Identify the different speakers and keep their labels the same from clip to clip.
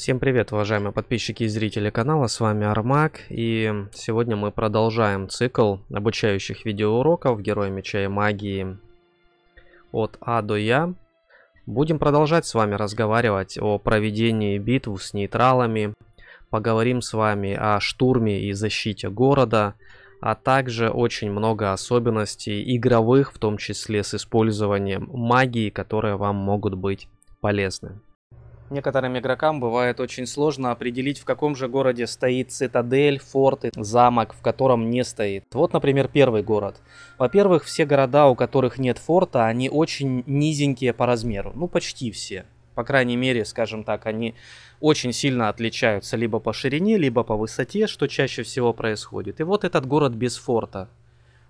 Speaker 1: Всем привет, уважаемые подписчики и зрители канала, с вами Армак, и сегодня мы продолжаем цикл обучающих видеоуроков Герои Меча и Магии от А до Я. Будем продолжать с вами разговаривать о проведении битв с нейтралами, поговорим с вами о штурме и защите города, а также очень много особенностей игровых, в том числе с использованием магии, которые вам могут быть полезны. Некоторым игрокам бывает очень сложно определить, в каком же городе стоит цитадель, форт и замок, в котором не стоит. Вот, например, первый город. Во-первых, все города, у которых нет форта, они очень низенькие по размеру. Ну, почти все. По крайней мере, скажем так, они очень сильно отличаются либо по ширине, либо по высоте, что чаще всего происходит. И вот этот город без форта.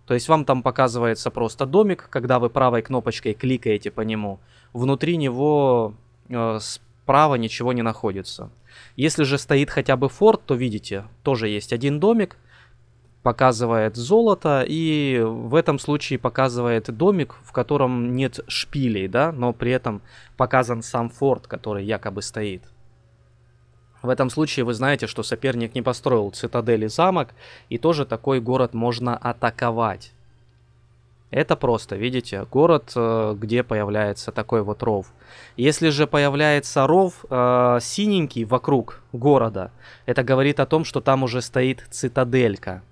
Speaker 1: То есть вам там показывается просто домик, когда вы правой кнопочкой кликаете по нему. Внутри него э, справа ничего не находится. Если же стоит хотя бы форт, то видите, тоже есть один домик, показывает золото, и в этом случае показывает домик, в котором нет шпилей, да, но при этом показан сам форт, который якобы стоит. В этом случае вы знаете, что соперник не построил цитадель и замок, и тоже такой город можно атаковать. Это просто, видите, город, э, где появляется такой вот ров. Если же появляется ров э, синенький вокруг города, это говорит о том, что там уже стоит цитаделька.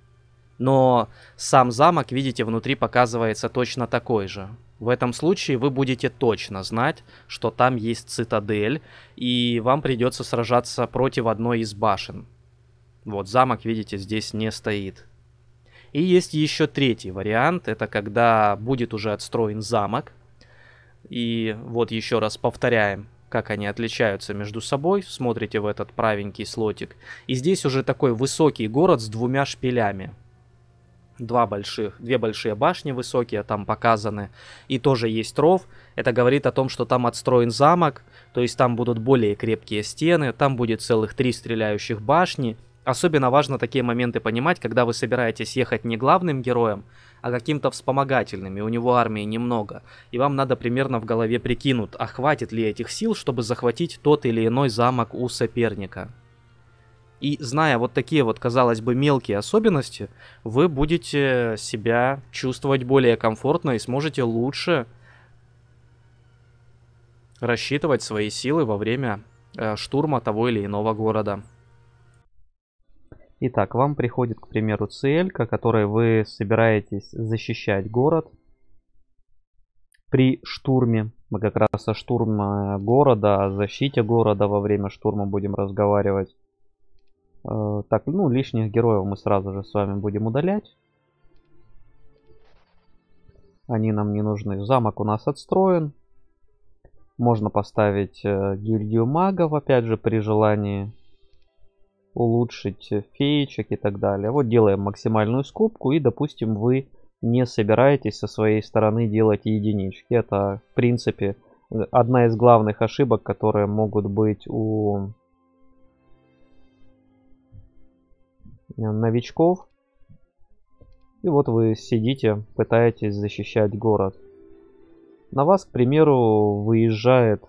Speaker 1: Но сам замок, видите, внутри показывается точно такой же. В этом случае вы будете точно знать, что там есть цитадель, и вам придется сражаться против одной из башен. Вот замок, видите, здесь не стоит. И есть еще третий вариант, это когда будет уже отстроен замок. И вот еще раз повторяем, как они отличаются между собой. Смотрите в этот правенький слотик. И здесь уже такой высокий город с двумя шпилями. Два больших, две большие башни высокие там показаны. И тоже есть ров. Это говорит о том, что там отстроен замок. То есть там будут более крепкие стены. Там будет целых три стреляющих башни. Особенно важно такие моменты понимать, когда вы собираетесь ехать не главным героем, а каким-то вспомогательным, и у него армии немного. И вам надо примерно в голове прикинуть, а хватит ли этих сил, чтобы захватить тот или иной замок у соперника. И зная вот такие вот, казалось бы, мелкие особенности, вы будете себя чувствовать более комфортно и сможете лучше рассчитывать свои силы во время э, штурма того или иного города. Итак, вам приходит, к примеру, цель, которой вы собираетесь защищать город при штурме. Мы как раз о штурме города, о защите города во время штурма будем разговаривать. Э, так, ну, лишних героев мы сразу же с вами будем удалять. Они нам не нужны. Замок у нас отстроен. Можно поставить э, гильдию магов, опять же, при желании улучшить феечек и так далее. Вот делаем максимальную скобку и, допустим, вы не собираетесь со своей стороны делать единички. Это, в принципе, одна из главных ошибок, которые могут быть у новичков. И вот вы сидите, пытаетесь защищать город. На вас, к примеру, выезжает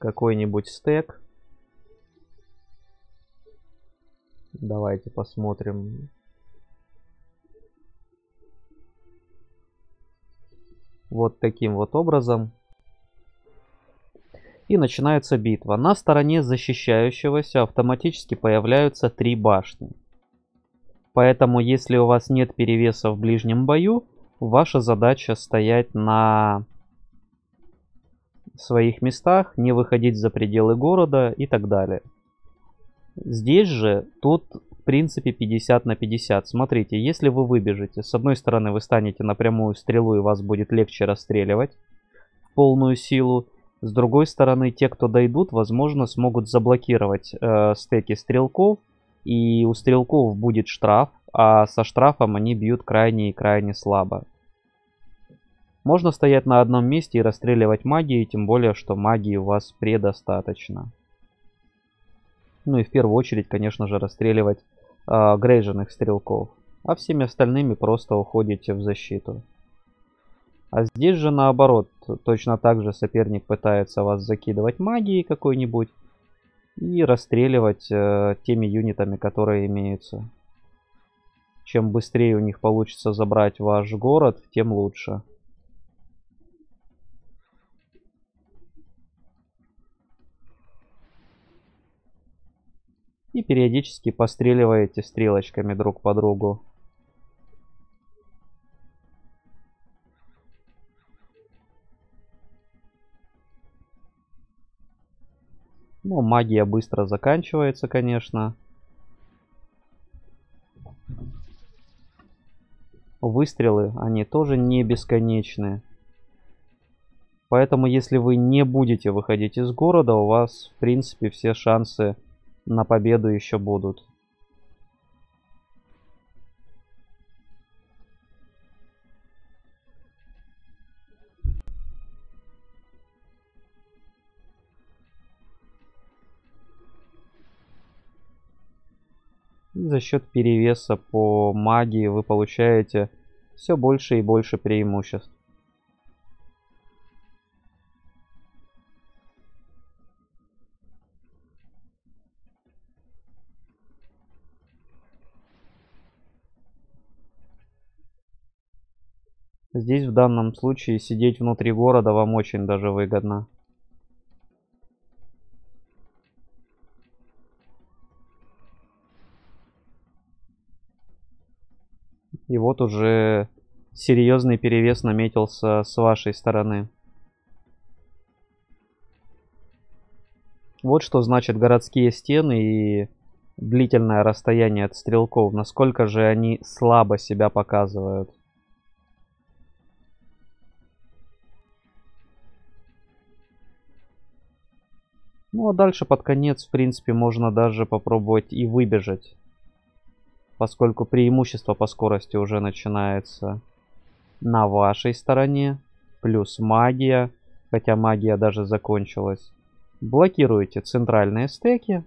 Speaker 1: какой-нибудь стек. Давайте посмотрим. Вот таким вот образом. И начинается битва. На стороне защищающегося автоматически появляются три башни. Поэтому, если у вас нет перевеса в ближнем бою, ваша задача стоять на в своих местах, не выходить за пределы города и так далее. Здесь же тут в принципе 50 на 50. Смотрите, если вы выбежите, с одной стороны вы станете напрямую стрелу и вас будет легче расстреливать в полную силу. С другой стороны, те, кто дойдут, возможно, смогут заблокировать э, стеки стрелков. И у стрелков будет штраф, а со штрафом они бьют крайне и крайне слабо. Можно стоять на одном месте и расстреливать магии, тем более, что магии у вас предостаточно. Ну и в первую очередь, конечно же, расстреливать э, а, грейженных стрелков. А всеми остальными просто уходите в защиту. А здесь же наоборот, точно так же соперник пытается вас закидывать магией какой-нибудь и расстреливать э, теми юнитами, которые имеются. Чем быстрее у них получится забрать ваш город, тем лучше. И периодически постреливаете стрелочками друг по другу. Ну, магия быстро заканчивается, конечно. Выстрелы, они тоже не бесконечные. Поэтому, если вы не будете выходить из города, у вас, в принципе, все шансы на победу еще будут. И за счет перевеса по магии вы получаете все больше и больше преимуществ. Здесь в данном случае сидеть внутри города вам очень даже выгодно. И вот уже серьезный перевес наметился с вашей стороны. Вот что значит городские стены и длительное расстояние от стрелков. Насколько же они слабо себя показывают. Ну а дальше под конец, в принципе, можно даже попробовать и выбежать. Поскольку преимущество по скорости уже начинается на вашей стороне. Плюс магия, хотя магия даже закончилась. Блокируете центральные стеки.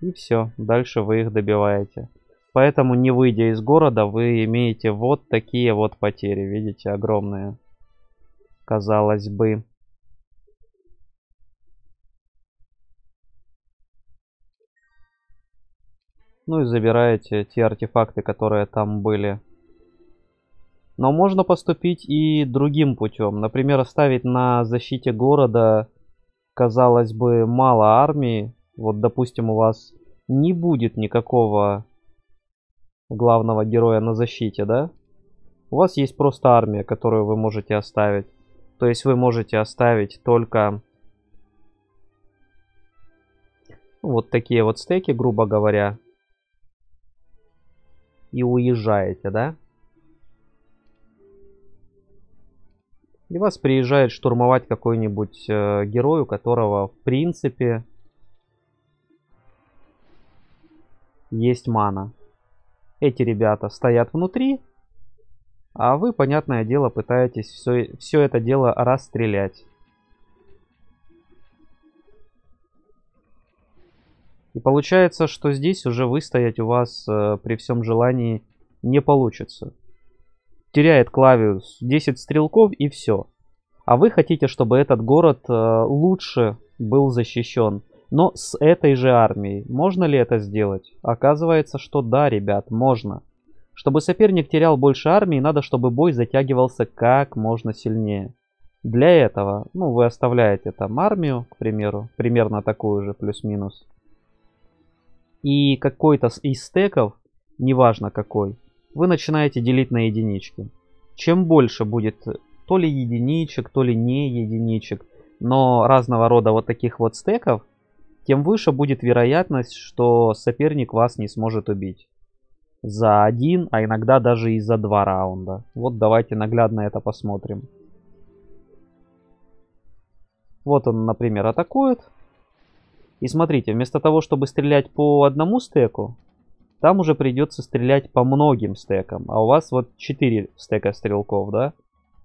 Speaker 1: И все, дальше вы их добиваете. Поэтому, не выйдя из города, вы имеете вот такие вот потери. Видите, огромные. Казалось бы. Ну и забираете те артефакты, которые там были. Но можно поступить и другим путем. Например, оставить на защите города, казалось бы, мало армии. Вот, допустим, у вас не будет никакого главного героя на защите, да? У вас есть просто армия, которую вы можете оставить. То есть вы можете оставить только вот такие вот стейки, грубо говоря. И уезжаете, да? И вас приезжает штурмовать какой-нибудь э, герой, у которого в принципе есть мана. Эти ребята стоят внутри, а вы, понятное дело, пытаетесь все, все это дело расстрелять. И получается, что здесь уже выстоять у вас э, при всем желании не получится. Теряет клавиус 10 стрелков и все. А вы хотите, чтобы этот город э, лучше был защищен но с этой же армией. Можно ли это сделать? Оказывается, что да, ребят, можно. Чтобы соперник терял больше армии, надо, чтобы бой затягивался как можно сильнее. Для этого, ну, вы оставляете там армию, к примеру, примерно такую же, плюс-минус. И какой-то из стеков, неважно какой, вы начинаете делить на единички. Чем больше будет то ли единичек, то ли не единичек, но разного рода вот таких вот стеков – тем выше будет вероятность, что соперник вас не сможет убить. За один, а иногда даже и за два раунда. Вот давайте наглядно это посмотрим. Вот он, например, атакует. И смотрите, вместо того, чтобы стрелять по одному стеку, там уже придется стрелять по многим стекам. А у вас вот 4 стека стрелков, да?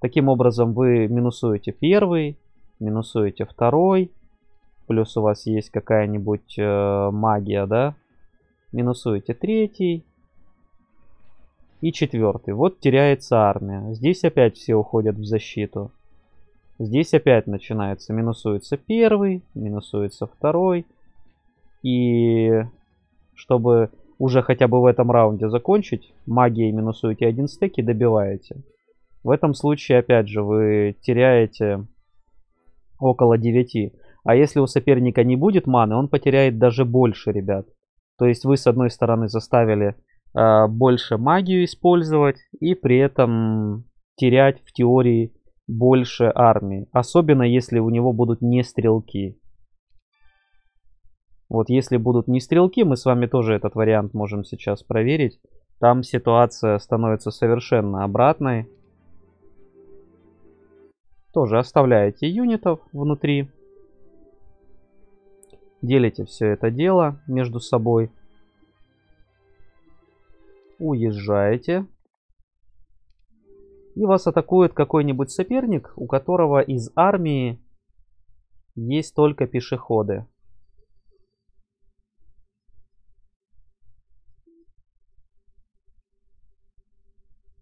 Speaker 1: Таким образом вы минусуете первый, минусуете второй, плюс у вас есть какая-нибудь э, магия, да, минусуете третий и четвертый. Вот теряется армия. Здесь опять все уходят в защиту. Здесь опять начинается, минусуется первый, минусуется второй. И чтобы уже хотя бы в этом раунде закончить, магией минусуете один стек и добиваете. В этом случае, опять же, вы теряете около 9 а если у соперника не будет маны, он потеряет даже больше, ребят. То есть вы, с одной стороны, заставили э, больше магию использовать и при этом терять в теории больше армии. Особенно, если у него будут не стрелки. Вот если будут не стрелки, мы с вами тоже этот вариант можем сейчас проверить. Там ситуация становится совершенно обратной. Тоже оставляете юнитов внутри. Делите все это дело между собой. Уезжаете. И вас атакует какой-нибудь соперник, у которого из армии есть только пешеходы.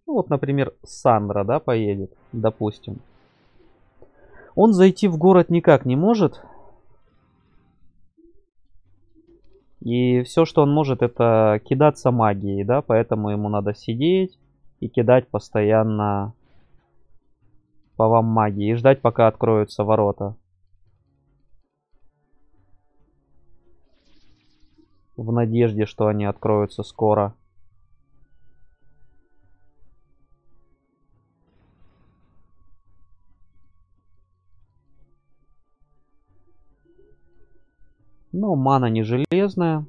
Speaker 1: Ну, вот, например, Сандра, да, поедет, допустим. Он зайти в город никак не может, И все, что он может, это кидаться магией, да, поэтому ему надо сидеть и кидать постоянно по вам магии и ждать, пока откроются ворота. В надежде, что они откроются скоро. Ну, мана не железная.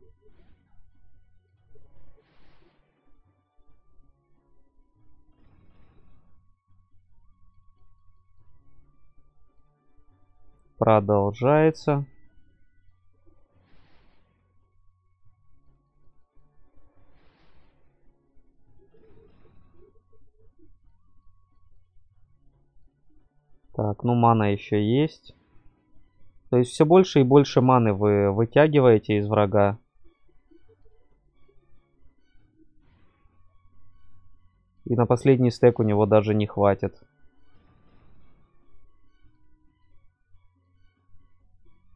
Speaker 1: Продолжается. Так, ну мана еще есть. То есть все больше и больше маны вы вытягиваете из врага. И на последний стек у него даже не хватит.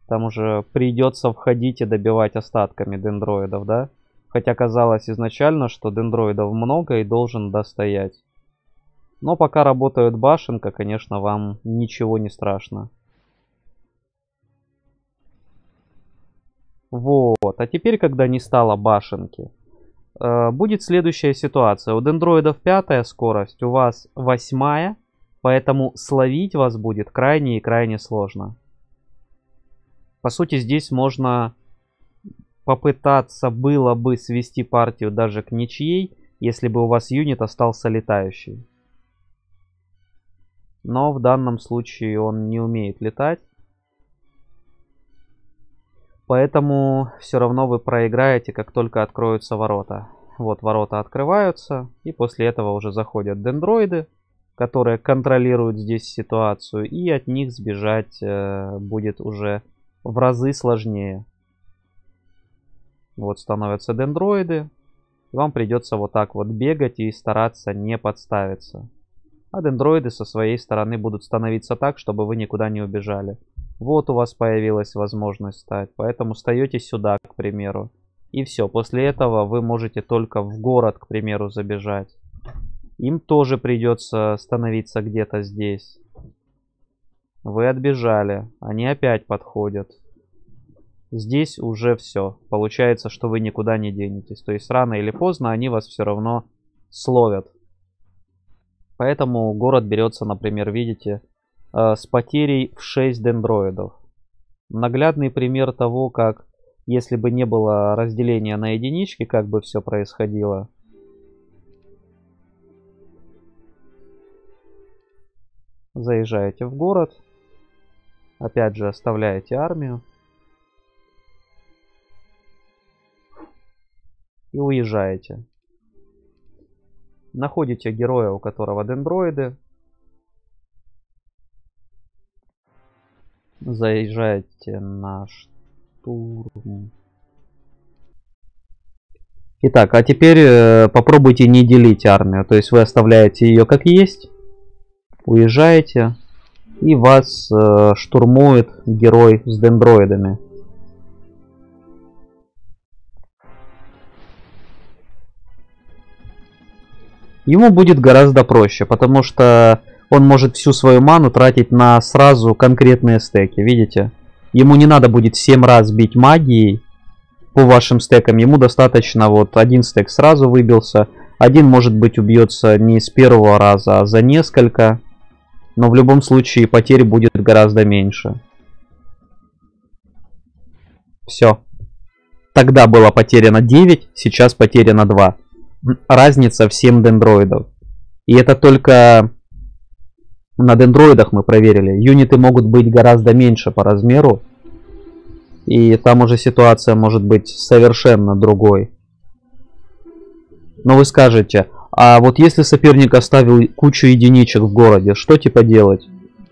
Speaker 1: Там уже придется входить и добивать остатками дендроидов, да? Хотя казалось изначально, что дендроидов много и должен достоять. Но пока работает башенка, конечно, вам ничего не страшно. Вот. А теперь, когда не стало башенки, э, будет следующая ситуация. У дендроидов пятая скорость, у вас восьмая, поэтому словить вас будет крайне и крайне сложно. По сути, здесь можно попытаться было бы свести партию даже к ничьей, если бы у вас юнит остался летающий. Но в данном случае он не умеет летать. Поэтому все равно вы проиграете, как только откроются ворота. Вот ворота открываются, и после этого уже заходят дендроиды, которые контролируют здесь ситуацию, и от них сбежать э, будет уже в разы сложнее. Вот становятся дендроиды, и вам придется вот так вот бегать и стараться не подставиться. А дендроиды со своей стороны будут становиться так, чтобы вы никуда не убежали. Вот у вас появилась возможность стать. Поэтому встаете сюда, к примеру. И все. После этого вы можете только в город, к примеру, забежать. Им тоже придется становиться где-то здесь. Вы отбежали. Они опять подходят. Здесь уже все. Получается, что вы никуда не денетесь. То есть рано или поздно они вас все равно словят. Поэтому город берется, например, видите, Э, с потерей в 6 дендроидов. Наглядный пример того, как если бы не было разделения на единички, как бы все происходило. Заезжаете в город. Опять же, оставляете армию. И уезжаете. Находите героя, у которого дендроиды. Заезжайте на штурм. Итак, а теперь э, попробуйте не делить армию. То есть вы оставляете ее как есть, уезжаете, и вас э, штурмует герой с дендроидами. Ему будет гораздо проще, потому что он может всю свою ману тратить на сразу конкретные стеки, видите? Ему не надо будет 7 раз бить магией по вашим стекам, ему достаточно вот один стек сразу выбился, один может быть убьется не с первого раза, а за несколько, но в любом случае потерь будет гораздо меньше. Все. Тогда было потеряно 9, сейчас потеряно 2. Разница в 7 дендроидов. И это только на дендроидах мы проверили. Юниты могут быть гораздо меньше по размеру. И там уже ситуация может быть совершенно другой. Но вы скажете, а вот если соперник оставил кучу единичек в городе, что типа делать?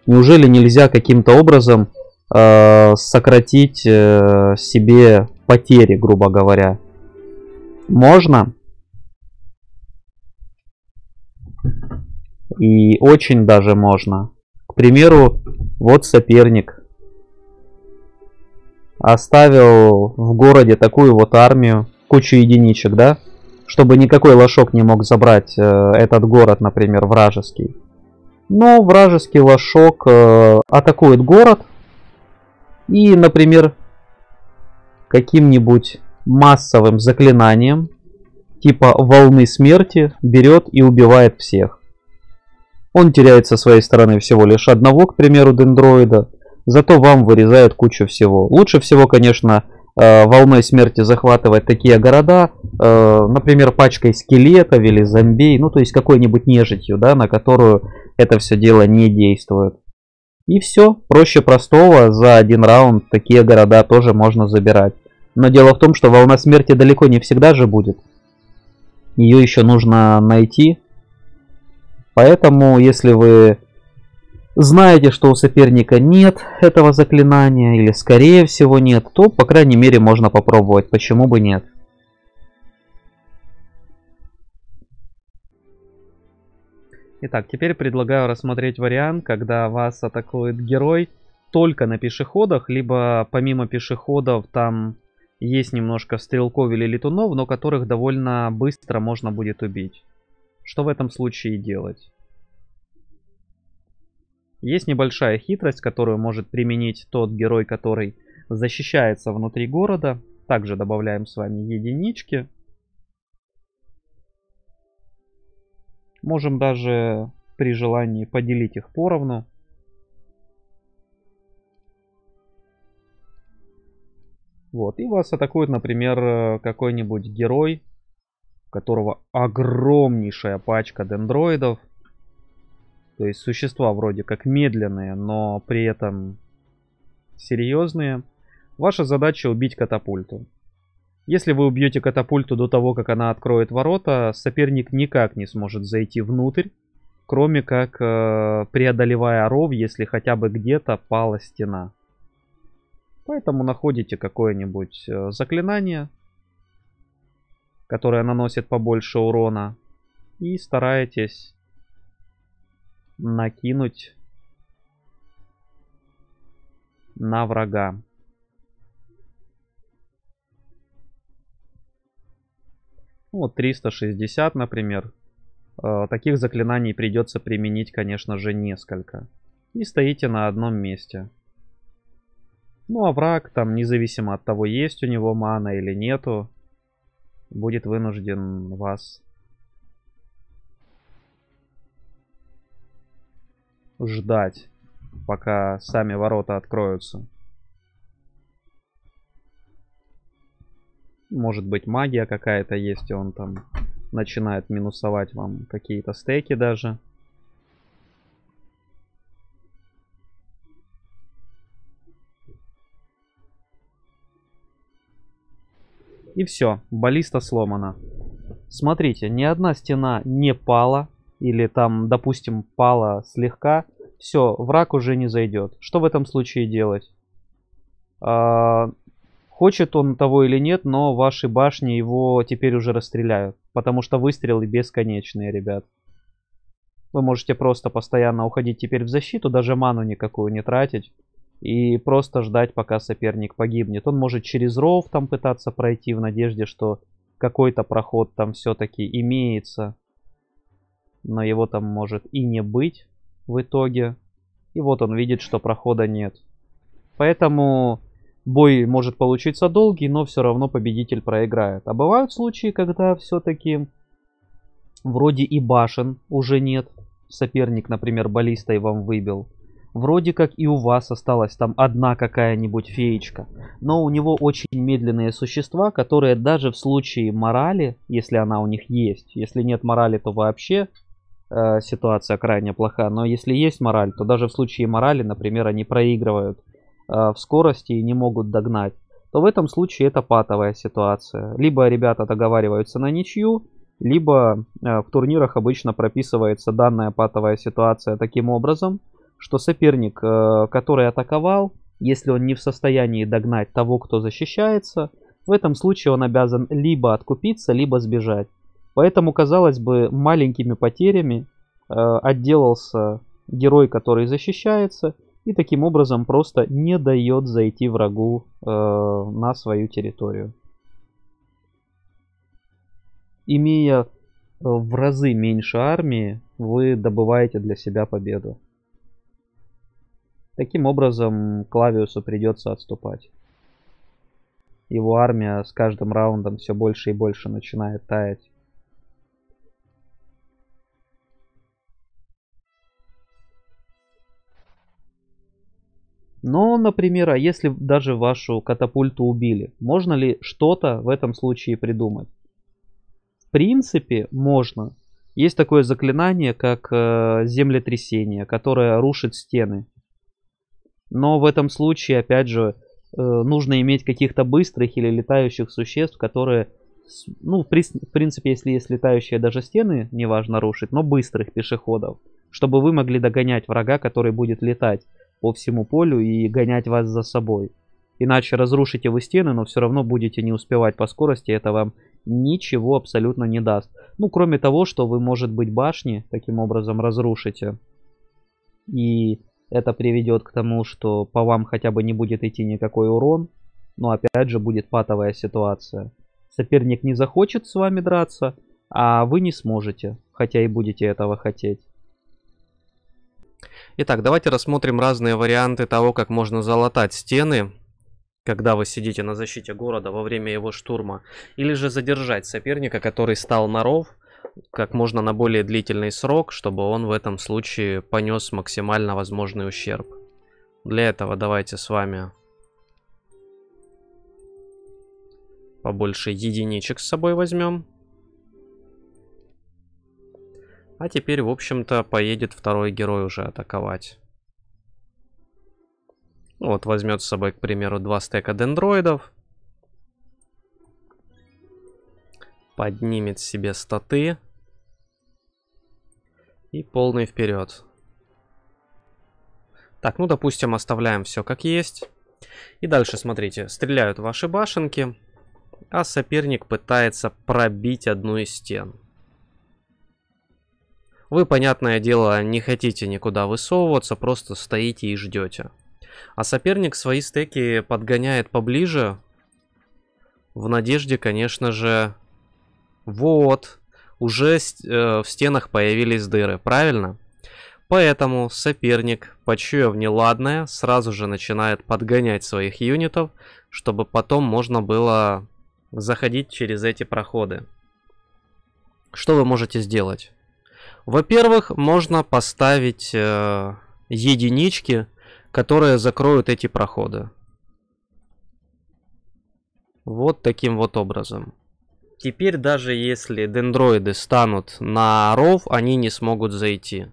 Speaker 1: Неужели нельзя каким-то образом э, сократить э, себе потери, грубо говоря? Можно, И очень даже можно. К примеру, вот соперник оставил в городе такую вот армию, кучу единичек, да? Чтобы никакой лошок не мог забрать э, этот город, например, вражеский. Но вражеский лошок э, атакует город и, например, каким-нибудь массовым заклинанием, типа волны смерти, берет и убивает всех. Он теряет со своей стороны всего лишь одного, к примеру, дендроида, зато вам вырезают кучу всего. Лучше всего, конечно, э, волной смерти захватывать такие города, э, например, пачкой скелетов или зомби, ну то есть какой-нибудь нежитью, да, на которую это все дело не действует. И все, проще простого, за один раунд такие города тоже можно забирать. Но дело в том, что волна смерти далеко не всегда же будет. Ее еще нужно найти, Поэтому, если вы знаете, что у соперника нет этого заклинания, или скорее всего нет, то, по крайней мере, можно попробовать, почему бы нет. Итак, теперь предлагаю рассмотреть вариант, когда вас атакует герой только на пешеходах, либо помимо пешеходов там есть немножко стрелков или летунов, но которых довольно быстро можно будет убить. Что в этом случае делать? Есть небольшая хитрость, которую может применить тот герой, который защищается внутри города. Также добавляем с вами единички. Можем даже при желании поделить их поровну. Вот, и вас атакует, например, э, какой-нибудь герой которого огромнейшая пачка дендроидов. То есть существа вроде как медленные, но при этом серьезные. Ваша задача убить катапульту. Если вы убьете катапульту до того, как она откроет ворота, соперник никак не сможет зайти внутрь, кроме как э, преодолевая ров, если хотя бы где-то пала стена. Поэтому находите какое-нибудь э, заклинание, которая наносит побольше урона. И стараетесь накинуть на врага. Ну, вот 360, например. Э, таких заклинаний придется применить, конечно же, несколько. И стоите на одном месте. Ну а враг там, независимо от того, есть у него мана или нету, будет вынужден вас ждать, пока сами ворота откроются. Может быть магия какая-то есть, и он там начинает минусовать вам какие-то стейки даже. И все, баллиста сломана. Смотрите, ни одна стена не пала, или там, допустим, пала слегка. Все, враг уже не зайдет. Что в этом случае делать? А, хочет он того или нет, но ваши башни его теперь уже расстреляют. Потому что выстрелы бесконечные, ребят. Вы можете просто постоянно уходить теперь в защиту, даже ману никакую не тратить и просто ждать, пока соперник погибнет. Он может через ров там пытаться пройти в надежде, что какой-то проход там все-таки имеется, но его там может и не быть в итоге. И вот он видит, что прохода нет. Поэтому бой может получиться долгий, но все равно победитель проиграет. А бывают случаи, когда все-таки вроде и башен уже нет. Соперник, например, баллистой вам выбил. Вроде как и у вас осталась там одна какая-нибудь феечка. Но у него очень медленные существа, которые даже в случае морали, если она у них есть, если нет морали, то вообще э, ситуация крайне плоха. Но если есть мораль, то даже в случае морали, например, они проигрывают э, в скорости и не могут догнать. То в этом случае это патовая ситуация. Либо ребята договариваются на ничью, либо э, в турнирах обычно прописывается данная патовая ситуация таким образом – что соперник, э, который атаковал, если он не в состоянии догнать того, кто защищается, в этом случае он обязан либо откупиться, либо сбежать. Поэтому, казалось бы, маленькими потерями э, отделался герой, который защищается, и таким образом просто не дает зайти врагу э, на свою территорию. Имея в разы меньше армии, вы добываете для себя победу. Таким образом, Клавиусу придется отступать. Его армия с каждым раундом все больше и больше начинает таять. Но, ну, например, а если даже вашу катапульту убили, можно ли что-то в этом случае придумать? В принципе, можно. Есть такое заклинание, как э, землетрясение, которое рушит стены. Но в этом случае, опять же, э, нужно иметь каких-то быстрых или летающих существ, которые, ну, в, принципе, если есть летающие, даже стены не важно рушить, но быстрых пешеходов, чтобы вы могли догонять врага, который будет летать по всему полю и гонять вас за собой. Иначе разрушите вы стены, но все равно будете не успевать по скорости, это вам ничего абсолютно не даст. Ну, кроме того, что вы, может быть, башни таким образом разрушите. И это приведет к тому, что по вам хотя бы не будет идти никакой урон. Но опять же будет патовая ситуация. Соперник не захочет с вами драться, а вы не сможете, хотя и будете этого хотеть. Итак, давайте рассмотрим разные варианты того, как можно залатать стены, когда вы сидите на защите города во время его штурма, или же задержать соперника, который стал на ров, как можно на более длительный срок, чтобы он в этом случае понес максимально возможный ущерб. Для этого давайте с вами побольше единичек с собой возьмем. А теперь, в общем-то, поедет второй герой уже атаковать. Вот возьмет с собой, к примеру, два стека дендроидов. Поднимет себе статы. И полный вперед. Так, ну, допустим, оставляем все как есть. И дальше, смотрите, стреляют ваши башенки, а соперник пытается пробить одну из стен. Вы, понятное дело, не хотите никуда высовываться, просто стоите и ждете. А соперник свои стеки подгоняет поближе, в надежде, конечно же, вот, уже э, в стенах появились дыры, правильно? Поэтому соперник, почуяв неладное, сразу же начинает подгонять своих юнитов, чтобы потом можно было заходить через эти проходы. Что вы можете сделать? Во-первых, можно поставить э, единички, которые закроют эти проходы. Вот таким вот образом. Теперь даже если дендроиды станут на ров, они не смогут зайти.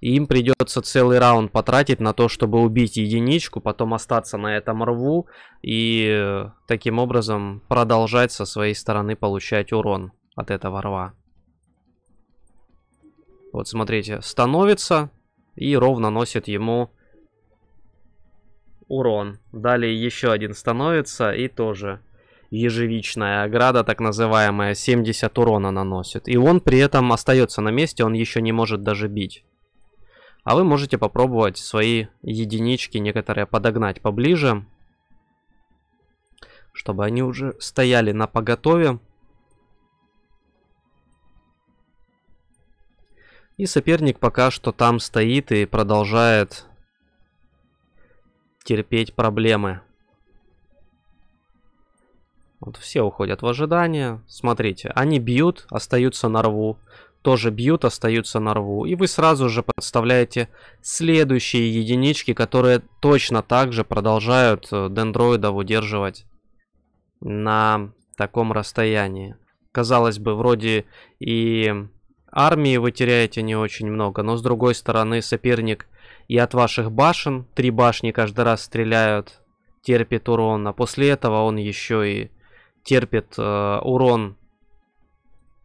Speaker 1: им придется целый раунд потратить на то, чтобы убить единичку, потом остаться на этом рву и э, таким образом продолжать со своей стороны получать урон от этого рва. Вот смотрите, становится и ровно носит ему урон. Далее еще один становится и тоже ежевичная ограда, так называемая, 70 урона наносит. И он при этом остается на месте, он еще не может даже бить. А вы можете попробовать свои единички некоторые подогнать поближе, чтобы они уже стояли на поготове. И соперник пока что там стоит и продолжает терпеть проблемы. Вот все уходят в ожидание. Смотрите, они бьют, остаются на рву. Тоже бьют, остаются на рву. И вы сразу же подставляете следующие единички, которые точно так же продолжают э, дендроидов удерживать на таком расстоянии. Казалось бы, вроде и армии вы теряете не очень много, но с другой стороны соперник и от ваших башен, три башни каждый раз стреляют, терпит урон, а после этого он еще и терпит э, урон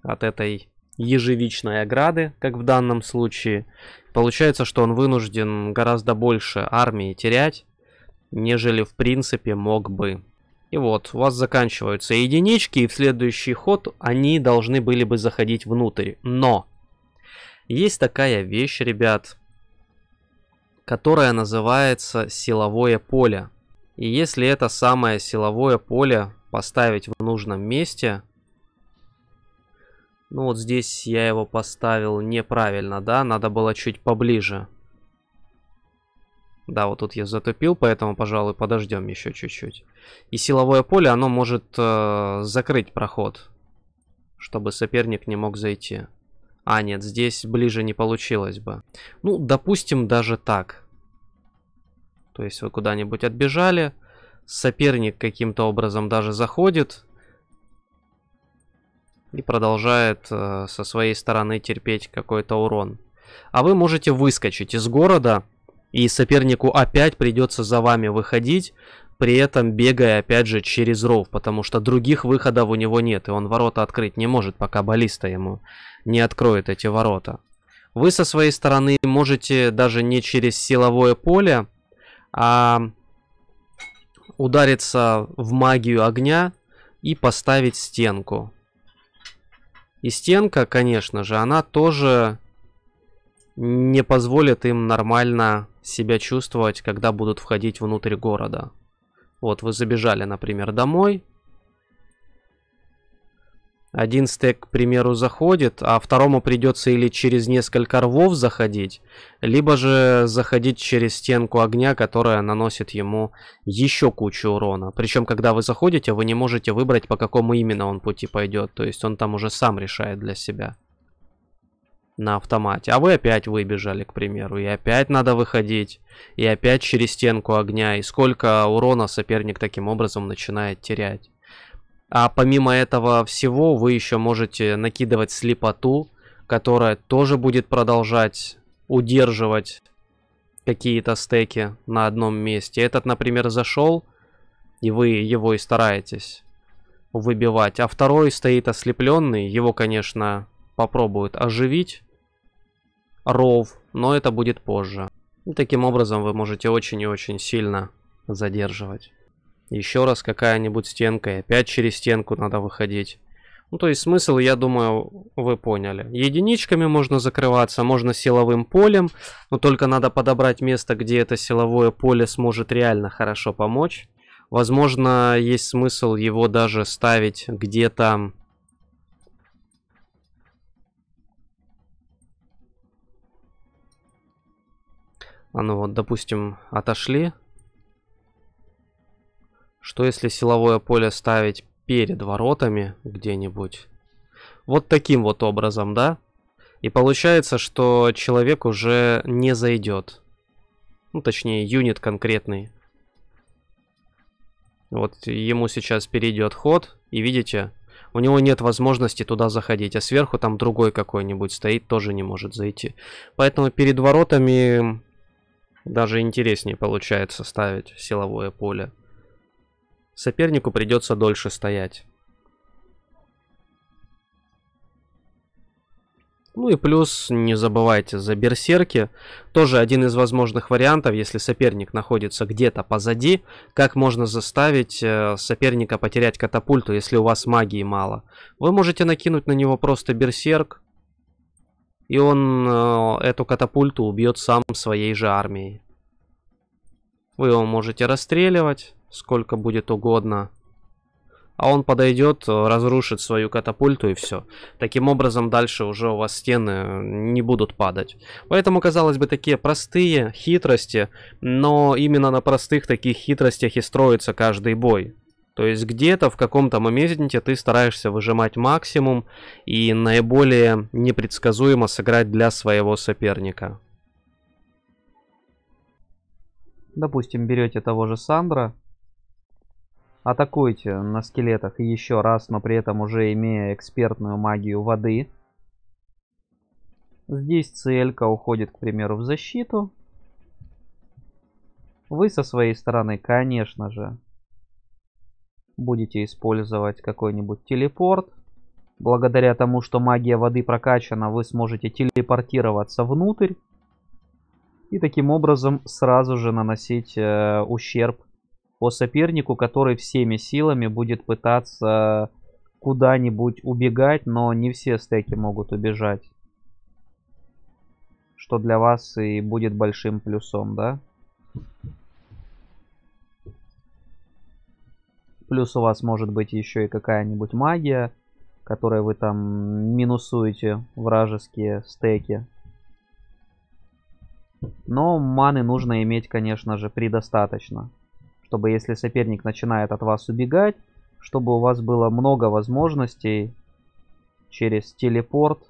Speaker 1: от этой ежевичной ограды, как в данном случае. Получается, что он вынужден гораздо больше армии терять, нежели в принципе мог бы. И вот, у вас заканчиваются единички, и в следующий ход они должны были бы заходить внутрь. Но! Есть такая вещь, ребят, которая называется силовое поле. И если это самое силовое поле поставить в нужном месте. Ну вот здесь я его поставил неправильно, да? Надо было чуть поближе. Да, вот тут я затупил, поэтому, пожалуй, подождем еще чуть-чуть. И силовое поле, оно может э, закрыть проход, чтобы соперник не мог зайти. А, нет, здесь ближе не получилось бы. Ну, допустим, даже так. То есть вы куда-нибудь отбежали, соперник каким-то образом даже заходит и продолжает э, со своей стороны терпеть какой-то урон. А вы можете выскочить из города, и сопернику опять придется за вами выходить, при этом бегая опять же через ров, потому что других выходов у него нет, и он ворота открыть не может, пока баллиста ему не откроет эти ворота. Вы со своей стороны можете даже не через силовое поле, а удариться в магию огня и поставить стенку. И стенка, конечно же, она тоже не позволит им нормально себя чувствовать, когда будут входить внутрь города. Вот вы забежали, например, домой, один стек, к примеру, заходит, а второму придется или через несколько рвов заходить, либо же заходить через стенку огня, которая наносит ему еще кучу урона. Причем, когда вы заходите, вы не можете выбрать, по какому именно он пути пойдет, то есть он там уже сам решает для себя на автомате. А вы опять выбежали, к примеру, и опять надо выходить, и опять через стенку огня, и сколько урона соперник таким образом начинает терять. А помимо этого всего вы еще можете накидывать слепоту, которая тоже будет продолжать удерживать какие-то стеки на одном месте. Этот, например, зашел, и вы его и стараетесь выбивать. А второй стоит ослепленный, его, конечно, попробуют оживить ров, но это будет позже. И таким образом вы можете очень и очень сильно задерживать еще раз какая-нибудь стенка, и опять через стенку надо выходить. Ну, то есть смысл, я думаю, вы поняли. Единичками можно закрываться, можно силовым полем, но только надо подобрать место, где это силовое поле сможет реально хорошо помочь. Возможно, есть смысл его даже ставить где-то... А ну вот, допустим, отошли. Что если силовое поле ставить перед воротами где-нибудь? Вот таким вот образом, да? И получается, что человек уже не зайдет. Ну, точнее, юнит конкретный. Вот ему сейчас перейдет ход, и видите, у него нет возможности туда заходить, а сверху там другой какой-нибудь стоит, тоже не может зайти. Поэтому перед воротами даже интереснее получается ставить силовое поле. Сопернику придется дольше стоять. Ну и плюс, не забывайте, за берсерки. Тоже один из возможных вариантов, если соперник находится где-то позади, как можно заставить э, соперника потерять катапульту, если у вас магии мало. Вы можете накинуть на него просто берсерк, и он э, эту катапульту убьет сам своей же армией. Вы его можете расстреливать сколько будет угодно. А он подойдет, разрушит свою катапульту и все. Таким образом, дальше уже у вас стены не будут падать. Поэтому, казалось бы, такие простые хитрости, но именно на простых таких хитростях и строится каждый бой. То есть где-то в каком-то моменте ты стараешься выжимать максимум и наиболее непредсказуемо сыграть для своего соперника. Допустим, берете того же Сандра, Атакуйте на скелетах еще раз, но при этом уже имея экспертную магию воды. Здесь целька уходит, к примеру, в защиту. Вы со своей стороны, конечно же, будете использовать какой-нибудь телепорт. Благодаря тому, что магия воды прокачана, вы сможете телепортироваться внутрь. И таким образом сразу же наносить э, ущерб по сопернику, который всеми силами будет пытаться куда-нибудь убегать, но не все стеки могут убежать. Что для вас и будет большим плюсом, да? Плюс у вас может быть еще и какая-нибудь магия, которой вы там минусуете вражеские стеки. Но маны нужно иметь, конечно же, предостаточно чтобы если соперник начинает от вас убегать, чтобы у вас было много возможностей через телепорт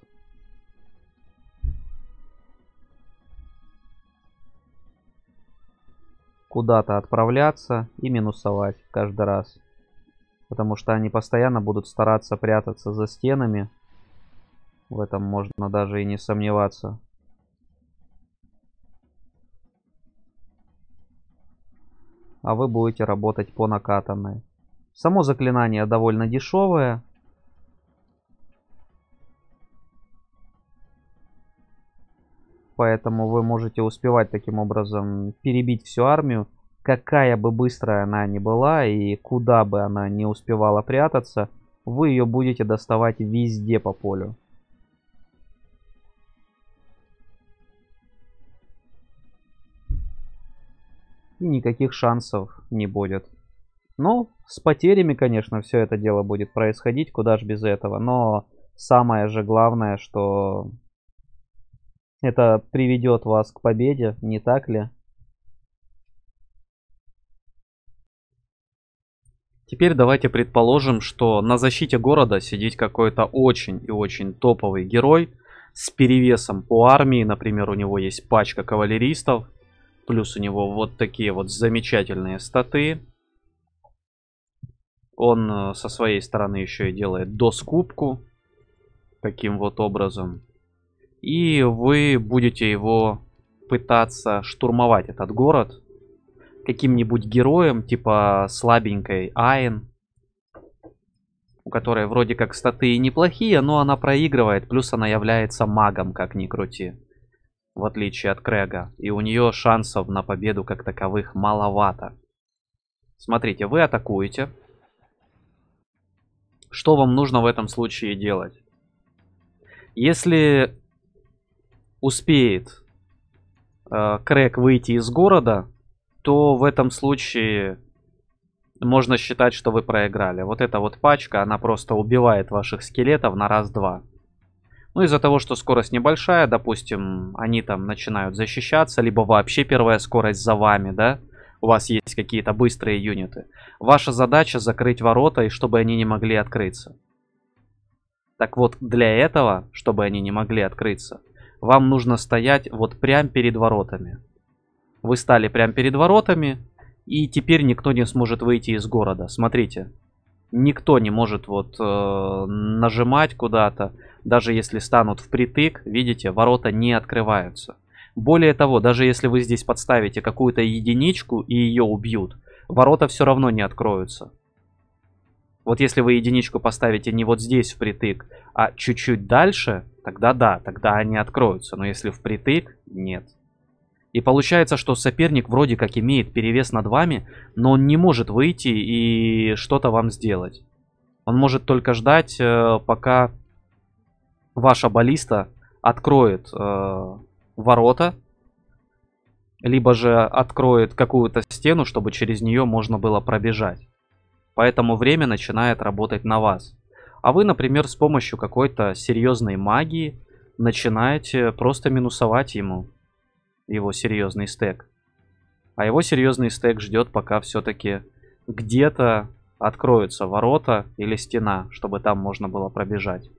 Speaker 1: куда-то отправляться и минусовать каждый раз. Потому что они постоянно будут стараться прятаться за стенами. В этом можно даже и не сомневаться. а вы будете работать по накатанной. Само заклинание довольно дешевое. Поэтому вы можете успевать таким образом перебить всю армию, какая бы быстрая она ни была и куда бы она не успевала прятаться, вы ее будете доставать везде по полю. никаких шансов не будет. Ну, с потерями, конечно, все это дело будет происходить, куда же без этого. Но самое же главное, что это приведет вас к победе, не так ли? Теперь давайте предположим, что на защите города сидит какой-то очень и очень топовый герой с перевесом по армии. Например, у него есть пачка кавалеристов, Плюс у него вот такие вот замечательные статы. Он э, со своей стороны еще и делает доскупку. Таким вот образом. И вы будете его пытаться штурмовать этот город каким-нибудь героем, типа слабенькой Айн, у которой вроде как статы неплохие, но она проигрывает, плюс она является магом, как ни крути в отличие от Крега, и у нее шансов на победу как таковых маловато. Смотрите, вы атакуете. Что вам нужно в этом случае делать? Если успеет э, Крэг выйти из города, то в этом случае можно считать, что вы проиграли. Вот эта вот пачка, она просто убивает ваших скелетов на раз-два. Ну из-за того, что скорость небольшая, допустим, они там начинают защищаться, либо вообще первая скорость за вами, да, у вас есть какие-то быстрые юниты. Ваша задача закрыть ворота, и чтобы они не могли открыться. Так вот, для этого, чтобы они не могли открыться, вам нужно стоять вот прям перед воротами. Вы стали прям перед воротами, и теперь никто не сможет выйти из города. Смотрите, никто не может вот э, нажимать куда-то, даже если станут впритык, видите, ворота не открываются. Более того, даже если вы здесь подставите какую-то единичку и ее убьют, ворота все равно не откроются. Вот если вы единичку поставите не вот здесь впритык, а чуть-чуть дальше, тогда да, тогда они откроются. Но если впритык, нет. И получается, что соперник вроде как имеет перевес над вами, но он не может выйти и что-то вам сделать. Он может только ждать, э, пока ваша баллиста откроет э, ворота, либо же откроет какую-то стену, чтобы через нее можно было пробежать. Поэтому время начинает работать на вас. А вы, например, с помощью какой-то серьезной магии начинаете просто минусовать ему его серьезный стек. А его серьезный стек ждет, пока все-таки где-то откроются ворота или стена, чтобы там можно было пробежать.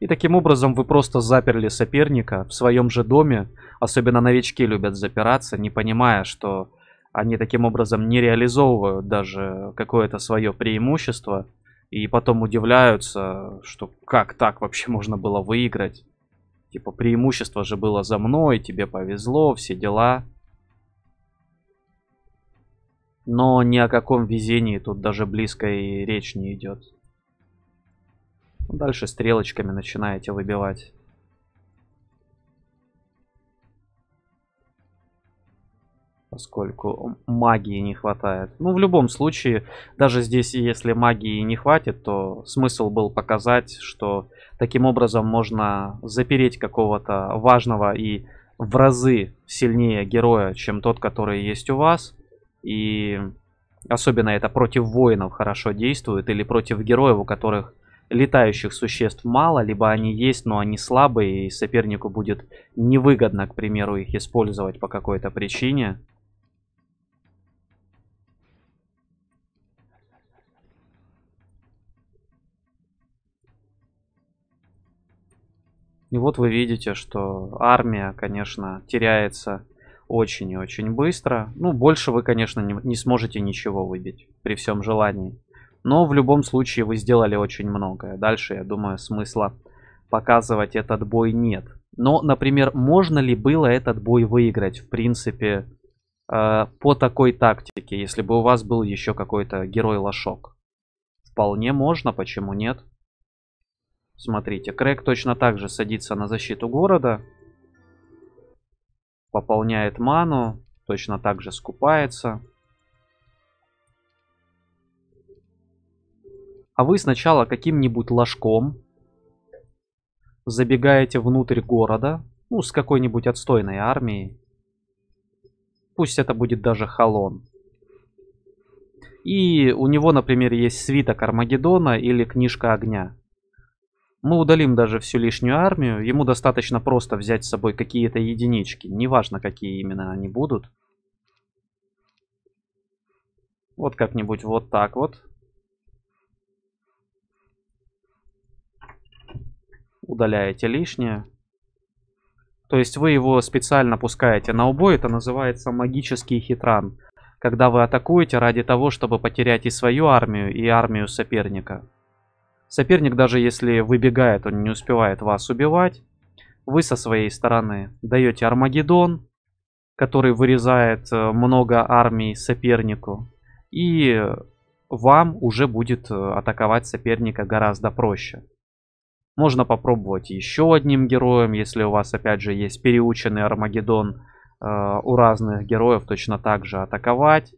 Speaker 1: И таким образом вы просто заперли соперника в своем же доме. Особенно новички любят запираться, не понимая, что они таким образом не реализовывают даже какое-то свое преимущество. И потом удивляются, что как так вообще можно было выиграть. Типа, преимущество же было за мной, тебе повезло, все дела. Но ни о каком везении тут даже близко и речь не идет. Ну, дальше стрелочками начинаете выбивать. поскольку магии не хватает. Ну, в любом случае, даже здесь, если магии не хватит, то смысл был показать, что таким образом можно запереть какого-то важного и в разы сильнее героя, чем тот, который есть у вас. И особенно это против воинов хорошо действует, или против героев, у которых летающих существ мало, либо они есть, но они слабые, и сопернику будет невыгодно, к примеру, их использовать по какой-то причине. И вот вы видите, что армия, конечно, теряется очень и очень быстро. Ну, больше вы, конечно, не, не сможете ничего выбить при всем желании. Но в любом случае вы сделали очень многое. Дальше, я думаю, смысла показывать этот бой нет. Но, например, можно ли было этот бой выиграть, в принципе, э, по такой тактике, если бы у вас был еще какой-то герой-лошок? Вполне можно, почему нет? Смотрите, Крэг точно так же садится на защиту города. Пополняет ману. Точно так же скупается. А вы сначала каким-нибудь ложком забегаете внутрь города. Ну, с какой-нибудь отстойной армией. Пусть это будет даже Халон. И у него, например, есть свиток Армагеддона или книжка огня. Мы удалим даже всю лишнюю армию. Ему достаточно просто взять с собой какие-то единички. Неважно, какие именно они будут. Вот как-нибудь вот так вот. Удаляете лишнее. То есть вы его специально пускаете на убой. Это называется магический хитран. Когда вы атакуете ради того, чтобы потерять и свою армию, и армию соперника. Соперник, даже если выбегает, он не успевает вас убивать. Вы со своей стороны даете Армагеддон, который вырезает э, много армий сопернику. И вам уже будет э, атаковать соперника гораздо проще. Можно попробовать еще одним героем, если у вас опять же есть переученный Армагеддон э, у разных героев, точно так же атаковать,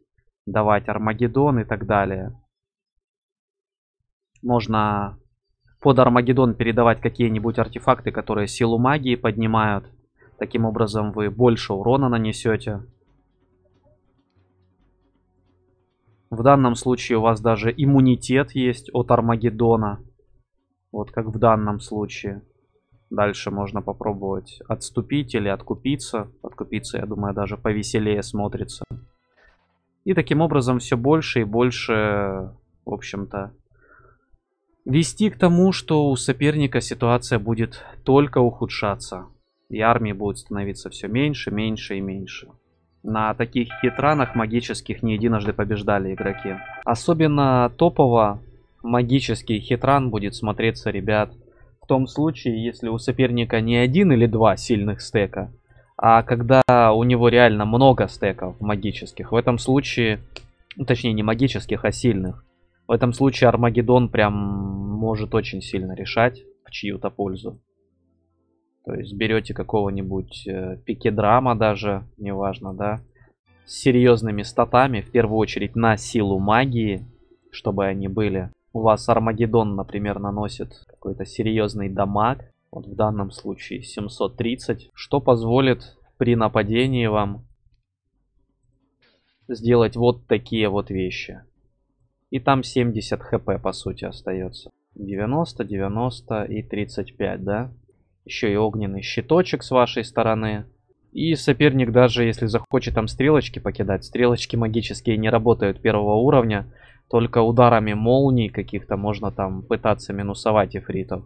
Speaker 1: давать Армагеддон и так далее. Можно под Армагеддон передавать какие-нибудь артефакты, которые силу магии поднимают. Таким образом вы больше урона нанесете. В данном случае у вас даже иммунитет есть от Армагеддона. Вот как в данном случае. Дальше можно попробовать отступить или откупиться. Откупиться, я думаю, даже повеселее смотрится. И таким образом все больше и больше, в общем-то, вести к тому, что у соперника ситуация будет только ухудшаться. И армии будет становиться все меньше, меньше и меньше. На таких хитранах магических не единожды побеждали игроки. Особенно топово магический хитран будет смотреться, ребят, в том случае, если у соперника не один или два сильных стека, а когда у него реально много стеков магических. В этом случае, точнее не магических, а сильных. В этом случае Армагеддон прям может очень сильно решать в чью-то пользу. То есть берете какого-нибудь э, пикедрама даже, неважно, да, с серьезными статами, в первую очередь на силу магии, чтобы они были. У вас Армагеддон, например, наносит какой-то серьезный дамаг, вот в данном случае 730, что позволит при нападении вам сделать вот такие вот вещи. И там 70 хп, по сути, остается. 90, 90 и 35, да? Еще и огненный щиточек с вашей стороны. И соперник даже, если захочет там стрелочки покидать, стрелочки магические не работают первого уровня. Только ударами молний каких-то можно там пытаться минусовать эфритов.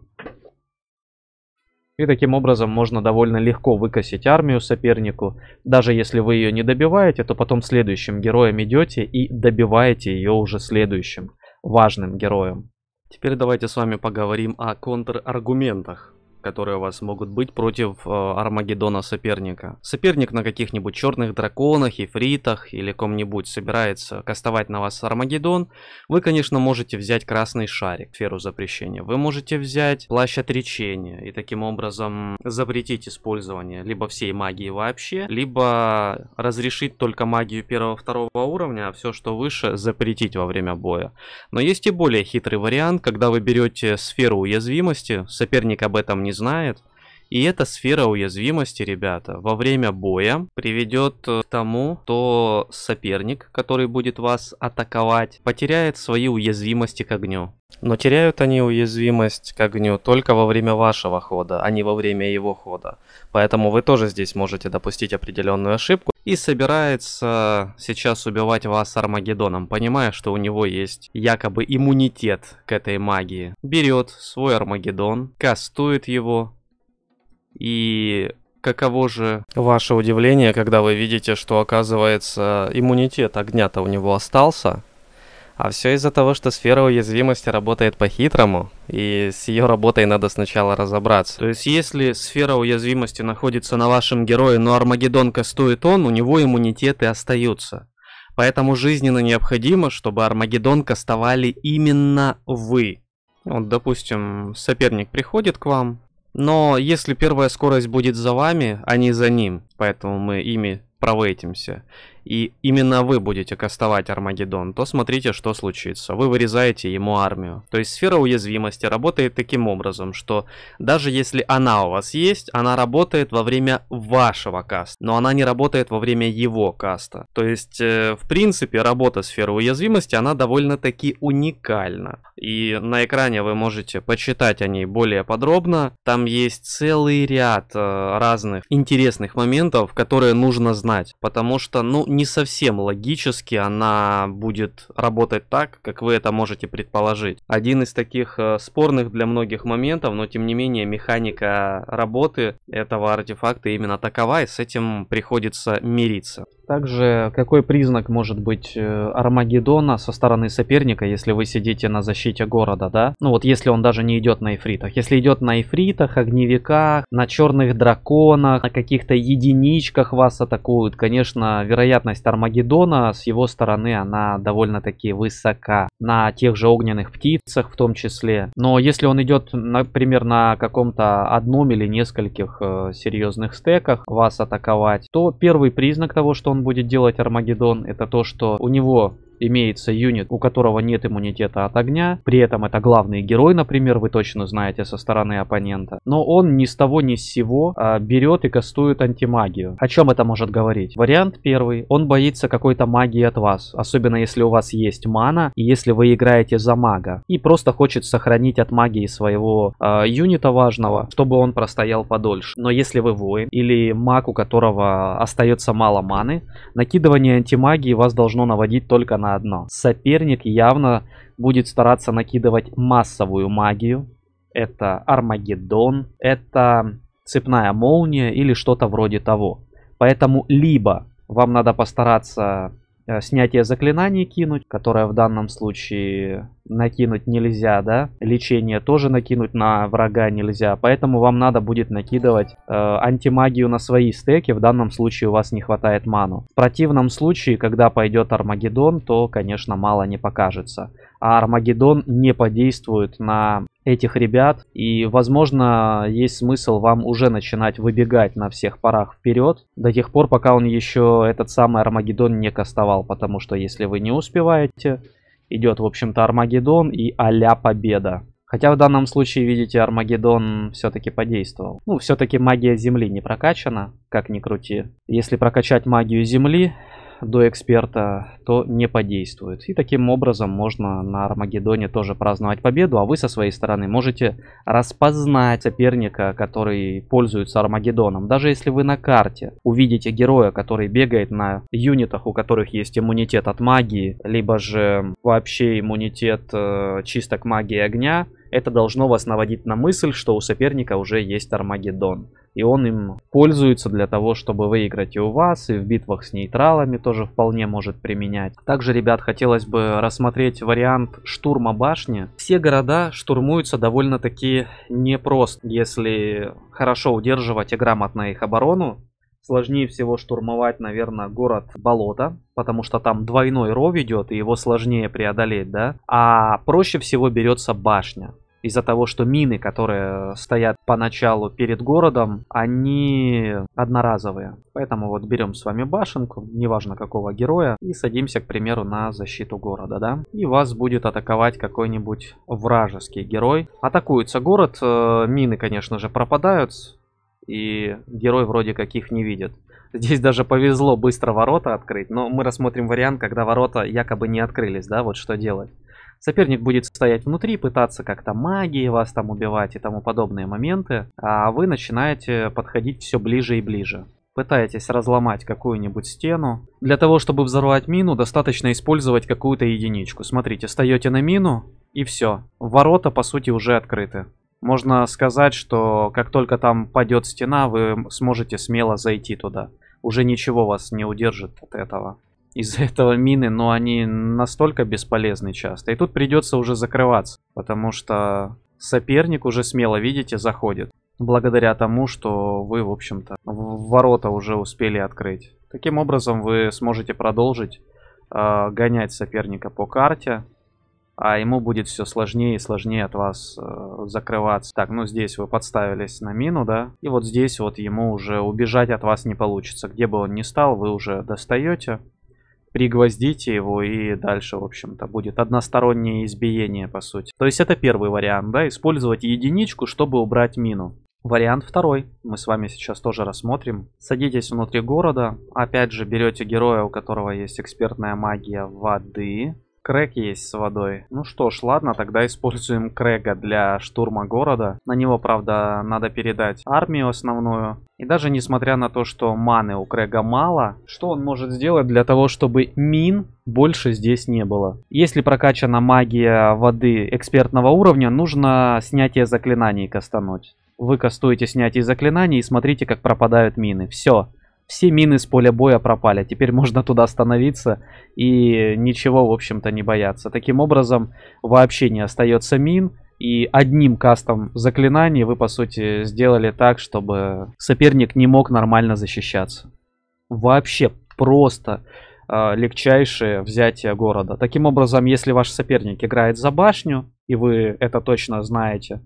Speaker 1: И таким образом можно довольно легко выкосить армию сопернику. Даже если вы ее не добиваете, то потом следующим героем идете и добиваете ее уже следующим важным героем. Теперь давайте с вами поговорим о контраргументах которые у вас могут быть против э, Армагеддона соперника. Соперник на каких-нибудь черных драконах, ифритах или ком-нибудь собирается кастовать на вас Армагеддон, вы, конечно, можете взять красный шарик, сферу запрещения. Вы можете взять плащ отречения и таким образом запретить использование либо всей магии вообще, либо разрешить только магию первого-второго уровня, а все, что выше, запретить во время боя. Но есть и более хитрый вариант, когда вы берете сферу уязвимости, соперник об этом не знает. И эта сфера уязвимости, ребята, во время боя приведет э, к тому, что соперник, который будет вас атаковать, потеряет свои уязвимости к огню. Но теряют они уязвимость к огню только во время вашего хода, а не во время его хода. Поэтому вы тоже здесь можете допустить определенную ошибку. И собирается сейчас убивать вас Армагеддоном, понимая, что у него есть якобы иммунитет к этой магии. Берет свой Армагеддон, кастует его, и каково же... Ваше удивление, когда вы видите, что, оказывается, иммунитет огня-то у него остался, а все из-за того, что сфера уязвимости работает по-хитрому, и с ее работой надо сначала разобраться. То есть, если сфера уязвимости находится на вашем герое, но Армагеддон кастует он, у него иммунитеты остаются. Поэтому жизненно необходимо, чтобы Армагеддон кастовали именно вы. Вот, допустим, соперник приходит к вам, но если первая скорость будет за вами, а не за ним, поэтому мы ими проветимся и именно вы будете кастовать Армагеддон, то смотрите, что случится. Вы вырезаете ему армию. То есть сфера уязвимости работает таким образом, что даже если она у вас есть, она работает во время вашего каста, но она не работает во время его каста. То есть, э, в принципе, работа сферы уязвимости, она довольно-таки уникальна. И на экране вы можете почитать о ней более подробно. Там есть целый ряд э, разных интересных моментов, которые нужно знать, потому что, ну, не совсем логически она будет работать так, как вы это можете предположить. Один из таких э, спорных для многих моментов, но тем не менее механика работы этого артефакта именно такова, и с этим приходится мириться. Также какой признак может быть э, Армагеддона со стороны соперника, если вы сидите на защите города, да? Ну вот если он даже не идет на эфритах. Если идет на эфритах, огневиках, на черных драконах, на каких-то единичках вас атакуют, конечно, вероятно вероятность Армагеддона с его стороны, она довольно-таки высока. На тех же огненных птицах в том числе. Но если он идет, например, на каком-то одном или нескольких э, серьезных стеках вас атаковать, то первый признак того, что он будет делать Армагеддон, это то, что у него имеется юнит, у которого нет иммунитета от огня. При этом это главный герой, например, вы точно знаете со стороны оппонента. Но он ни с того ни с сего а, берет и кастует антимагию. О чем это может говорить? Вариант первый. Он боится какой-то магии от вас. Особенно если у вас есть мана и если вы играете за мага. И просто хочет сохранить от магии своего а, юнита важного, чтобы он простоял подольше. Но если вы воин или маг, у которого остается мало маны, накидывание антимагии вас должно наводить только на на одно. Соперник явно будет стараться накидывать массовую магию. Это Армагеддон, это цепная молния или что-то вроде того. Поэтому либо вам надо постараться Э, снятие заклинаний кинуть, которое в данном случае накинуть нельзя, да. Лечение тоже накинуть на врага нельзя, поэтому вам надо будет накидывать э, антимагию на свои стеки, в данном случае у вас не хватает ману. В противном случае, когда пойдет Армагеддон, то, конечно, мало не покажется. А Армагеддон не подействует на этих ребят. И, возможно, есть смысл вам уже начинать выбегать на всех парах вперед до тех пор, пока он еще этот самый Армагеддон не кастовал. Потому что если вы не успеваете, идет, в общем-то, Армагеддон и а победа. Хотя в данном случае, видите, Армагеддон все-таки подействовал. Ну, все-таки магия Земли не прокачана, как ни крути. Если прокачать магию Земли, до эксперта, то не подействует. И таким образом можно на Армагеддоне тоже праздновать победу, а вы со своей стороны можете распознать соперника, который пользуется Армагеддоном. Даже если вы на карте увидите героя, который бегает на юнитах, у которых есть иммунитет от магии, либо же вообще иммунитет э, чисто к магии огня, это должно вас наводить на мысль, что у соперника уже есть Армагеддон. И он им пользуется для того, чтобы выиграть и у вас, и в битвах с нейтралами тоже вполне может применять. Также, ребят, хотелось бы рассмотреть вариант штурма башни. Все города штурмуются довольно-таки непросто. Если хорошо удерживать и грамотно их оборону, Сложнее всего штурмовать, наверное, город Болото, потому что там двойной ров идет, и его сложнее преодолеть, да? А проще всего берется башня из-за того, что мины, которые стоят поначалу перед городом, они одноразовые. Поэтому вот берем с вами башенку, неважно какого героя, и садимся, к примеру, на защиту города, да. И вас будет атаковать какой-нибудь вражеский герой. Атакуется город, э, мины, конечно же, пропадают, и герой вроде каких не видит. Здесь даже повезло быстро ворота открыть, но мы рассмотрим вариант, когда ворота якобы не открылись, да, вот что делать. Соперник будет стоять внутри, пытаться как-то магией вас там убивать и тому подобные моменты, а вы начинаете подходить все ближе и ближе. Пытаетесь разломать какую-нибудь стену. Для того, чтобы взорвать мину, достаточно использовать какую-то единичку. Смотрите, встаете на мину и все. Ворота, по сути, уже открыты. Можно сказать, что как только там падет стена, вы сможете смело зайти туда. Уже ничего вас не удержит от этого из-за этого мины, но они настолько бесполезны часто. И тут придется уже закрываться, потому что соперник уже смело, видите, заходит. Благодаря тому, что вы, в общем-то, ворота уже успели открыть. Таким образом, вы сможете продолжить э, гонять соперника по карте, а ему будет все сложнее и сложнее от вас э, закрываться. Так, ну здесь вы подставились на мину, да, и вот здесь вот ему уже убежать от вас не получится. Где бы он ни стал, вы уже достаете пригвоздите его и дальше, в общем-то, будет одностороннее избиение, по сути. То есть это первый вариант, да, использовать единичку, чтобы убрать мину. Вариант второй, мы с вами сейчас тоже рассмотрим. Садитесь внутри города, опять же берете героя, у которого есть экспертная магия воды, Крэк есть с водой. Ну что ж, ладно, тогда используем Крэга для штурма города. На него, правда, надо передать армию основную. И даже несмотря на то, что маны у Крэга мало, что он может сделать для того, чтобы мин больше здесь не было? Если прокачана магия воды экспертного уровня, нужно снятие заклинаний кастануть. Вы кастуете снятие заклинаний и смотрите, как пропадают мины. Все. Все. Все мины с поля боя пропали. Теперь можно туда остановиться и ничего, в общем-то, не бояться. Таким образом, вообще не остается мин. И одним кастом заклинаний вы, по сути, сделали так, чтобы соперник не мог нормально защищаться. Вообще просто э, легчайшее взятие города. Таким образом, если ваш соперник играет за башню, и вы это точно знаете,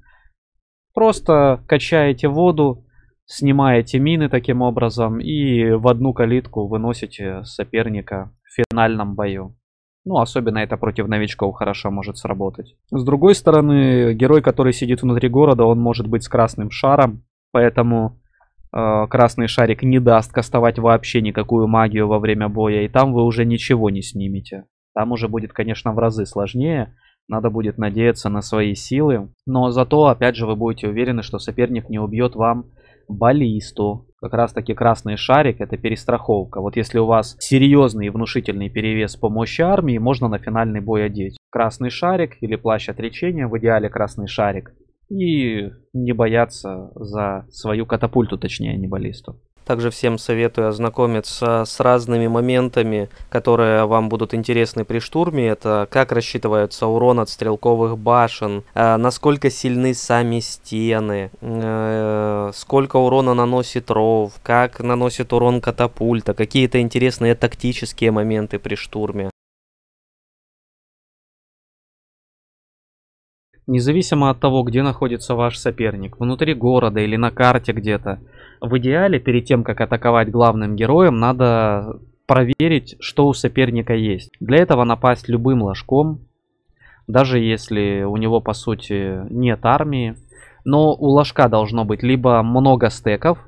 Speaker 1: просто качаете воду, снимаете мины таким образом и в одну калитку выносите соперника в финальном бою. Ну, особенно это против новичков хорошо может сработать. С другой стороны, герой, который сидит внутри города, он может быть с красным шаром, поэтому э, красный шарик не даст кастовать вообще никакую магию во время боя, и там вы уже ничего не снимете. Там уже будет, конечно, в разы сложнее, надо будет надеяться на свои силы, но зато, опять же, вы будете уверены, что соперник не убьет вам баллисту. Как раз таки красный шарик это перестраховка. Вот если у вас серьезный и внушительный перевес по мощи армии, можно на финальный бой одеть красный шарик или плащ отречения, в идеале красный шарик. И не бояться за свою катапульту, точнее, а не баллисту. Также всем советую ознакомиться с разными моментами, которые вам будут интересны при штурме. Это как рассчитывается урон от стрелковых башен, э, насколько сильны сами стены, э, сколько урона наносит ров, как наносит урон катапульта, какие-то интересные тактические моменты при штурме. Независимо от того, где находится ваш соперник, внутри города или на карте где-то, в идеале перед тем, как атаковать главным героем, надо проверить, что у соперника есть. Для этого напасть любым ложком, даже если у него по сути нет армии. Но у ложка должно быть либо много стеков,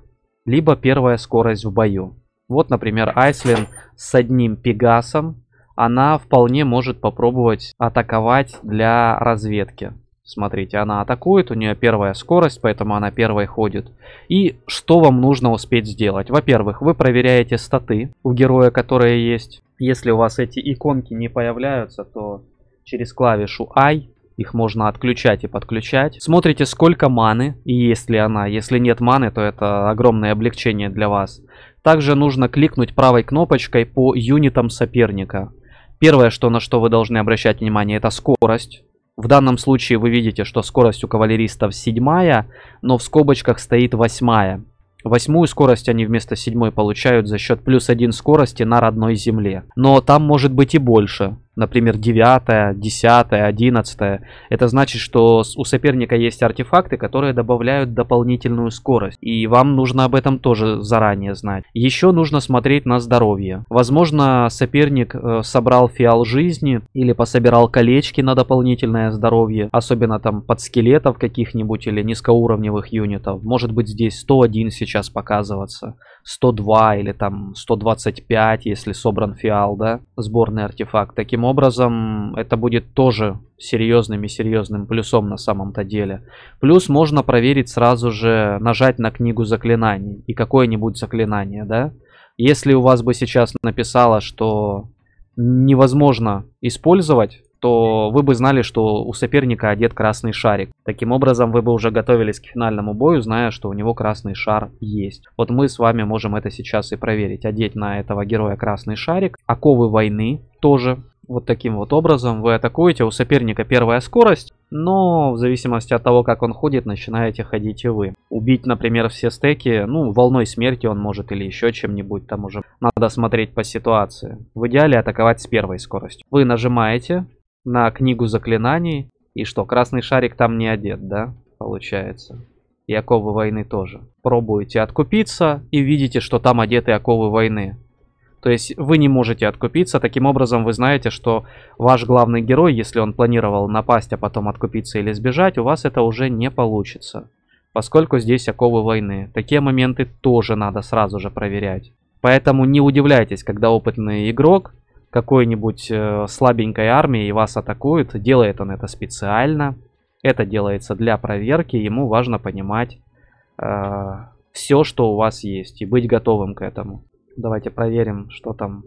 Speaker 1: либо первая скорость в бою. Вот, например, Айслин с одним Пегасом, она вполне может попробовать атаковать для разведки. Смотрите, она атакует, у нее первая скорость, поэтому она первой ходит. И что вам нужно успеть сделать? Во-первых, вы проверяете статы у героя, которые есть. Если у вас эти иконки не появляются, то через клавишу I их можно отключать и подключать. Смотрите, сколько маны, и есть ли она. Если нет маны, то это огромное облегчение для вас. Также нужно кликнуть правой кнопочкой по юнитам соперника. Первое, что на что вы должны обращать внимание, это скорость. В данном случае вы видите, что скорость у кавалеристов седьмая, но в скобочках стоит восьмая. Восьмую скорость они вместо седьмой получают за счет плюс один скорости на родной земле. Но там может быть и больше например, 9, 10, 11, это значит, что у соперника есть артефакты, которые добавляют дополнительную скорость. И вам нужно об этом тоже заранее знать. Еще нужно смотреть на здоровье. Возможно, соперник э, собрал фиал жизни или пособирал колечки на дополнительное здоровье, особенно там под скелетов каких-нибудь или низкоуровневых юнитов. Может быть здесь 101 сейчас показываться. 102 или там 125, если собран фиал, да, сборный артефакт. Таким образом, это будет тоже серьезным и серьезным плюсом на самом-то деле. Плюс можно проверить сразу же, нажать на книгу заклинаний и какое-нибудь заклинание, да. Если у вас бы сейчас написало, что невозможно использовать то вы бы знали, что у соперника одет красный шарик. Таким образом, вы бы уже готовились к финальному бою, зная, что у него красный шар есть. Вот мы с вами можем это сейчас и проверить. Одеть на этого героя красный шарик. Оковы войны тоже вот таким вот образом вы атакуете. У соперника первая скорость, но в зависимости от того, как он ходит, начинаете ходить и вы. Убить, например, все стеки, ну, волной смерти он может или еще чем-нибудь там уже. Надо смотреть по ситуации. В идеале атаковать с первой скоростью. Вы нажимаете, на книгу заклинаний. И что, красный шарик там не одет, да? Получается. И оковы войны тоже. Пробуете откупиться и видите, что там одеты оковы войны. То есть вы не можете откупиться. Таким образом, вы знаете, что ваш главный герой, если он планировал напасть, а потом откупиться или сбежать, у вас это уже не получится. Поскольку здесь оковы войны. Такие моменты тоже надо сразу же проверять. Поэтому не удивляйтесь, когда опытный игрок какой-нибудь э, слабенькой армии и вас атакуют, делает он это специально. Это делается для проверки, ему важно понимать э, все, что у вас есть, и быть готовым к этому. Давайте проверим, что там.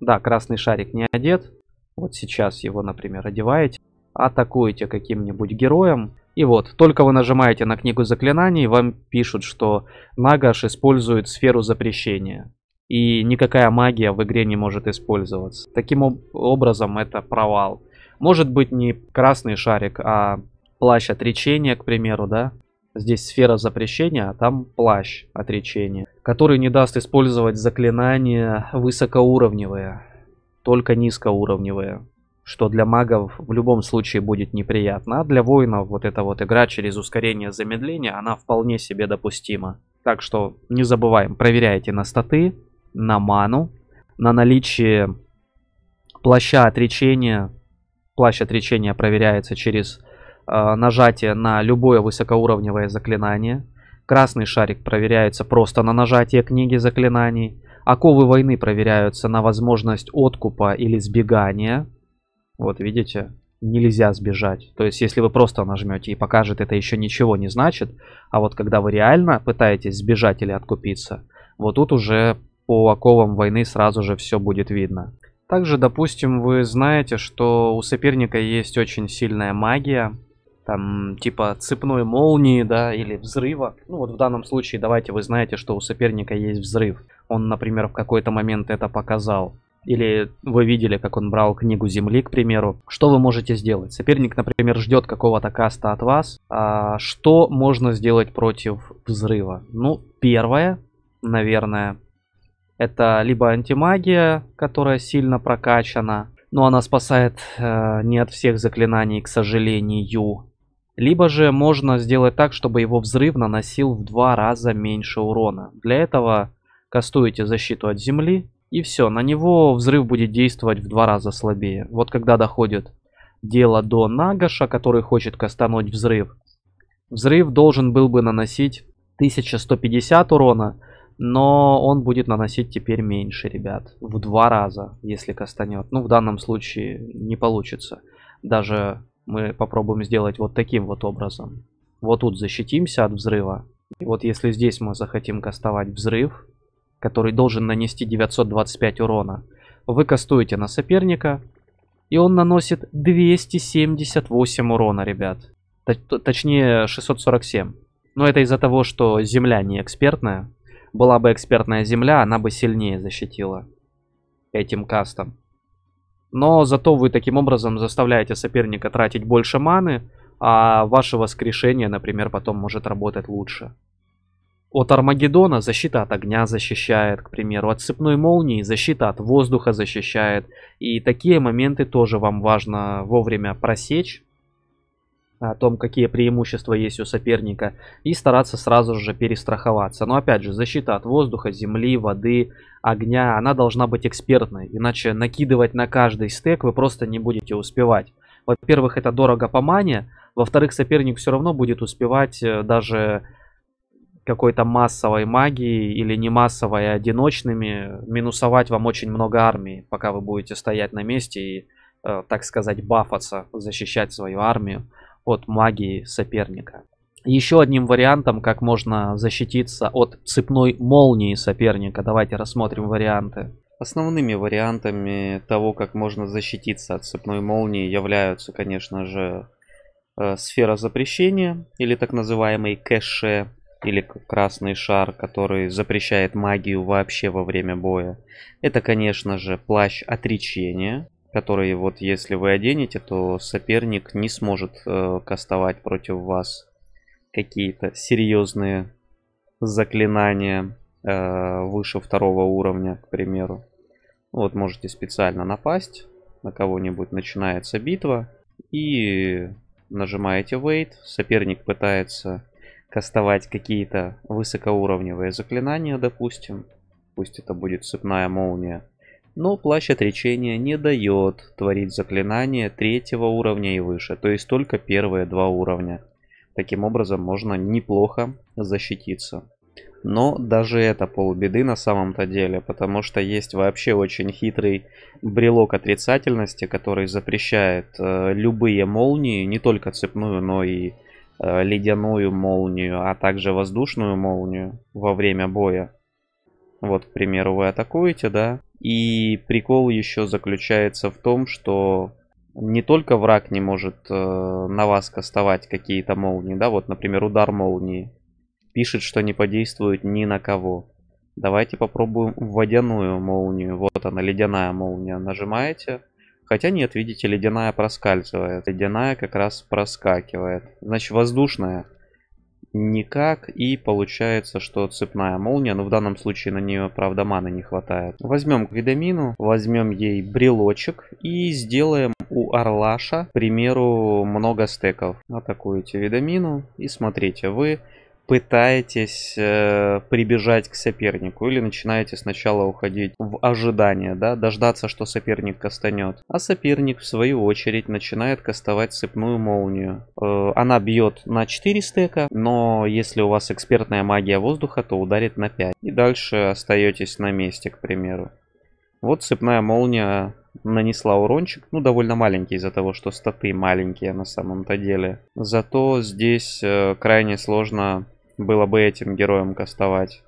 Speaker 1: Да, красный шарик не одет. Вот сейчас его, например, одеваете. Атакуете каким-нибудь героем. И вот, только вы нажимаете на книгу заклинаний, вам пишут, что Нагаш использует сферу запрещения и никакая магия в игре не может использоваться. Таким образом, это провал. Может быть не красный шарик, а плащ отречения, к примеру, да? Здесь сфера запрещения, а там плащ отречения, который не даст использовать заклинания высокоуровневые, только низкоуровневые, что для магов в любом случае будет неприятно, а для воинов вот эта вот игра через ускорение замедления, она вполне себе допустима. Так что не забываем, проверяйте на статы, на ману, на наличие плаща отречения. Плащ отречения проверяется через э, нажатие на любое высокоуровневое заклинание. Красный шарик проверяется просто на нажатие книги заклинаний. Оковы войны проверяются на возможность откупа или сбегания. Вот видите, нельзя сбежать. То есть, если вы просто нажмете и покажет, это еще ничего не значит. А вот когда вы реально пытаетесь сбежать или откупиться, вот тут уже по оковам войны сразу же все будет видно. Также, допустим, вы знаете, что у соперника есть очень сильная магия, там типа цепной молнии, да, или взрыва. Ну вот в данном случае давайте вы знаете, что у соперника есть взрыв. Он, например, в какой-то момент это показал. Или вы видели, как он брал книгу Земли, к примеру. Что вы можете сделать? Соперник, например, ждет какого-то каста от вас. А что можно сделать против взрыва? Ну, первое, наверное, это либо антимагия, которая сильно прокачана, но она спасает э, не от всех заклинаний, к сожалению. Либо же можно сделать так, чтобы его взрыв наносил в два раза меньше урона. Для этого кастуете защиту от земли, и все, на него взрыв будет действовать в два раза слабее. Вот когда доходит дело до Нагаша, который хочет кастануть взрыв, взрыв должен был бы наносить 1150 урона, но он будет наносить теперь меньше, ребят, в два раза, если кастанет. Ну, в данном случае не получится. Даже мы попробуем сделать вот таким вот образом. Вот тут защитимся от взрыва. И вот если здесь мы захотим кастовать взрыв, который должен нанести 925 урона, вы кастуете на соперника, и он наносит 278 урона, ребят. точнее, 647. Но это из-за того, что земля не экспертная, была бы экспертная земля, она бы сильнее защитила этим кастом. Но зато вы таким образом заставляете соперника тратить больше маны, а ваше воскрешение, например, потом может работать лучше. От Армагеддона защита от огня защищает, к примеру, от цепной молнии защита от воздуха защищает. И такие моменты тоже вам важно вовремя просечь, о том, какие преимущества есть у соперника, и стараться сразу же перестраховаться. Но опять же, защита от воздуха, земли, воды, огня, она должна быть экспертной, иначе накидывать на каждый стек вы просто не будете успевать. Во-первых, это дорого по мане, во-вторых, соперник все равно будет успевать э, даже какой-то массовой магией или не массовой, а одиночными, минусовать вам очень много армии, пока вы будете стоять на месте и, э, так сказать, бафаться, защищать свою армию от магии соперника. Еще одним вариантом, как можно защититься от цепной молнии соперника. Давайте рассмотрим варианты. Основными вариантами того, как можно защититься от цепной молнии, являются, конечно же, э, сфера запрещения, или так называемый кэше, или красный шар, который запрещает магию вообще во время боя. Это, конечно же, плащ отречения, которые вот если вы оденете, то соперник не сможет э, кастовать против вас какие-то серьезные заклинания э, выше второго уровня, к примеру. Вот можете специально напасть на кого-нибудь, начинается битва и нажимаете wait, соперник пытается кастовать какие-то высокоуровневые заклинания, допустим, пусть это будет цепная молния, но плащ отречения не дает творить заклинания третьего уровня и выше, то есть только первые два уровня. Таким образом можно неплохо защититься. Но даже это полбеды на самом-то деле, потому что есть вообще очень хитрый брелок отрицательности, который запрещает э, любые молнии, не только цепную, но и э, ледяную молнию, а также воздушную молнию во время боя. Вот, к примеру, вы атакуете, да, и прикол еще заключается в том, что не только враг не может э, на вас кастовать какие-то молнии, да, вот, например, удар молнии. Пишет, что не подействует ни на кого. Давайте попробуем водяную молнию. Вот она, ледяная молния. Нажимаете. Хотя нет, видите, ледяная проскальзывает. Ледяная как раз проскакивает. Значит, воздушная никак. И получается, что цепная молния, ну в данном случае на нее, правда, маны не хватает. Возьмем Гвидамину, возьмем ей брелочек и сделаем у Орлаша, к примеру, много стеков. Атакуете Видамину и смотрите, вы пытаетесь э, прибежать к сопернику или начинаете сначала уходить в ожидание, да, дождаться, что соперник кастанет. А соперник, в свою очередь, начинает кастовать цепную молнию. Э, она бьет на 4 стека, но если у вас экспертная магия воздуха, то ударит на 5. И дальше остаетесь на месте, к примеру. Вот цепная молния нанесла урончик. Ну, довольно маленький из-за того, что статы маленькие на самом-то деле. Зато здесь э, крайне сложно было бы этим героем кастовать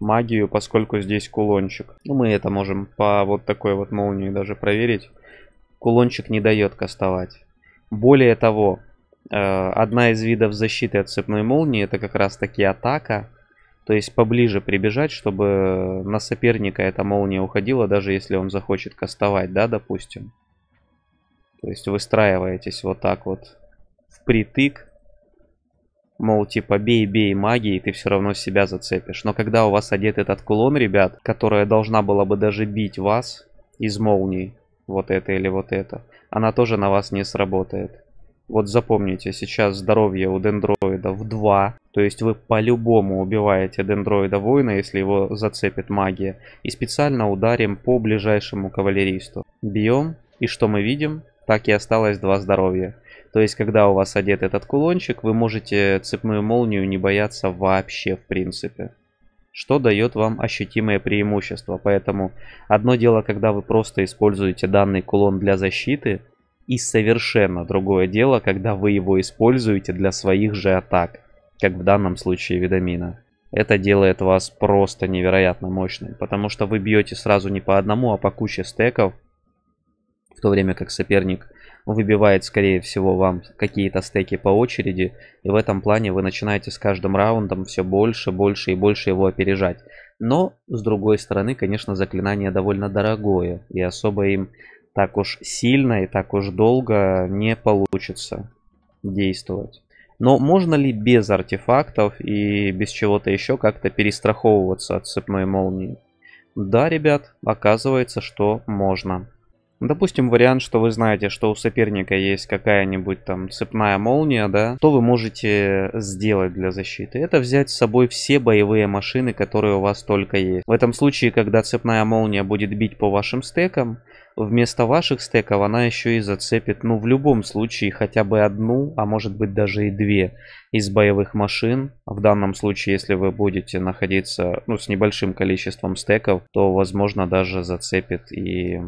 Speaker 1: магию, поскольку здесь кулончик. Ну, мы это можем по вот такой вот молнии даже проверить. Кулончик не дает кастовать. Более того, э, одна из видов защиты от цепной молнии это как раз таки атака. То есть поближе прибежать, чтобы на соперника эта молния уходила, даже если он захочет кастовать, да, допустим. То есть выстраиваетесь вот так вот впритык Мол, типа, бей, бей магии, и ты все равно себя зацепишь. Но когда у вас одет этот кулон, ребят, которая должна была бы даже бить вас из молний, вот это или вот это, она тоже на вас не сработает. Вот запомните, сейчас здоровье у дендроида в 2. То есть вы по-любому убиваете дендроида воина, если его зацепит магия. И специально ударим по ближайшему кавалеристу. Бьем. И что мы видим? Так и осталось 2 здоровья. То есть, когда у вас одет этот кулончик, вы можете цепную молнию не бояться вообще, в принципе. Что дает вам ощутимое преимущество. Поэтому одно дело, когда вы просто используете данный кулон для защиты, и совершенно другое дело, когда вы его используете для своих же атак, как в данном случае Видамина. Это делает вас просто невероятно мощным, потому что вы бьете сразу не по одному, а по куче стеков, в то время как соперник выбивает, скорее всего, вам какие-то стеки по очереди. И в этом плане вы начинаете с каждым раундом все больше, больше и больше его опережать. Но, с другой стороны, конечно, заклинание довольно дорогое. И особо им так уж сильно и так уж долго не получится действовать. Но можно ли без артефактов и без чего-то еще как-то перестраховываться от цепной молнии? Да, ребят, оказывается, что можно. Ну, допустим, вариант, что вы знаете, что у соперника есть какая-нибудь там цепная молния, да, что вы можете сделать для защиты? Это взять с собой все боевые машины, которые у вас только есть. В этом случае, когда цепная молния будет бить по вашим стекам, вместо ваших стеков она еще и зацепит, ну, в любом случае, хотя бы одну, а может быть даже и две из боевых машин. В данном случае, если вы будете находиться, ну, с небольшим количеством стеков, то, возможно, даже зацепит и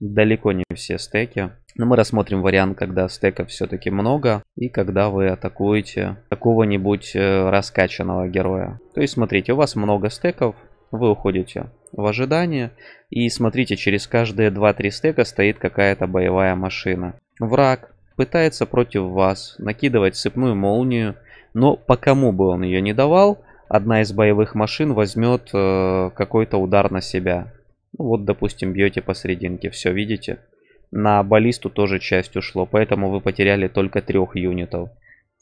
Speaker 1: далеко не все стеки. Но мы рассмотрим вариант, когда стеков все-таки много и когда вы атакуете какого-нибудь э, раскачанного героя. То есть смотрите, у вас много стеков, вы уходите в ожидание и смотрите, через каждые 2-3 стека стоит какая-то боевая машина. Враг пытается против вас накидывать сыпную молнию, но по кому бы он ее не давал, одна из боевых машин возьмет э, какой-то удар на себя. Ну, вот, допустим, бьете посерединке, все, видите? На баллисту тоже часть ушло, поэтому вы потеряли только трех юнитов.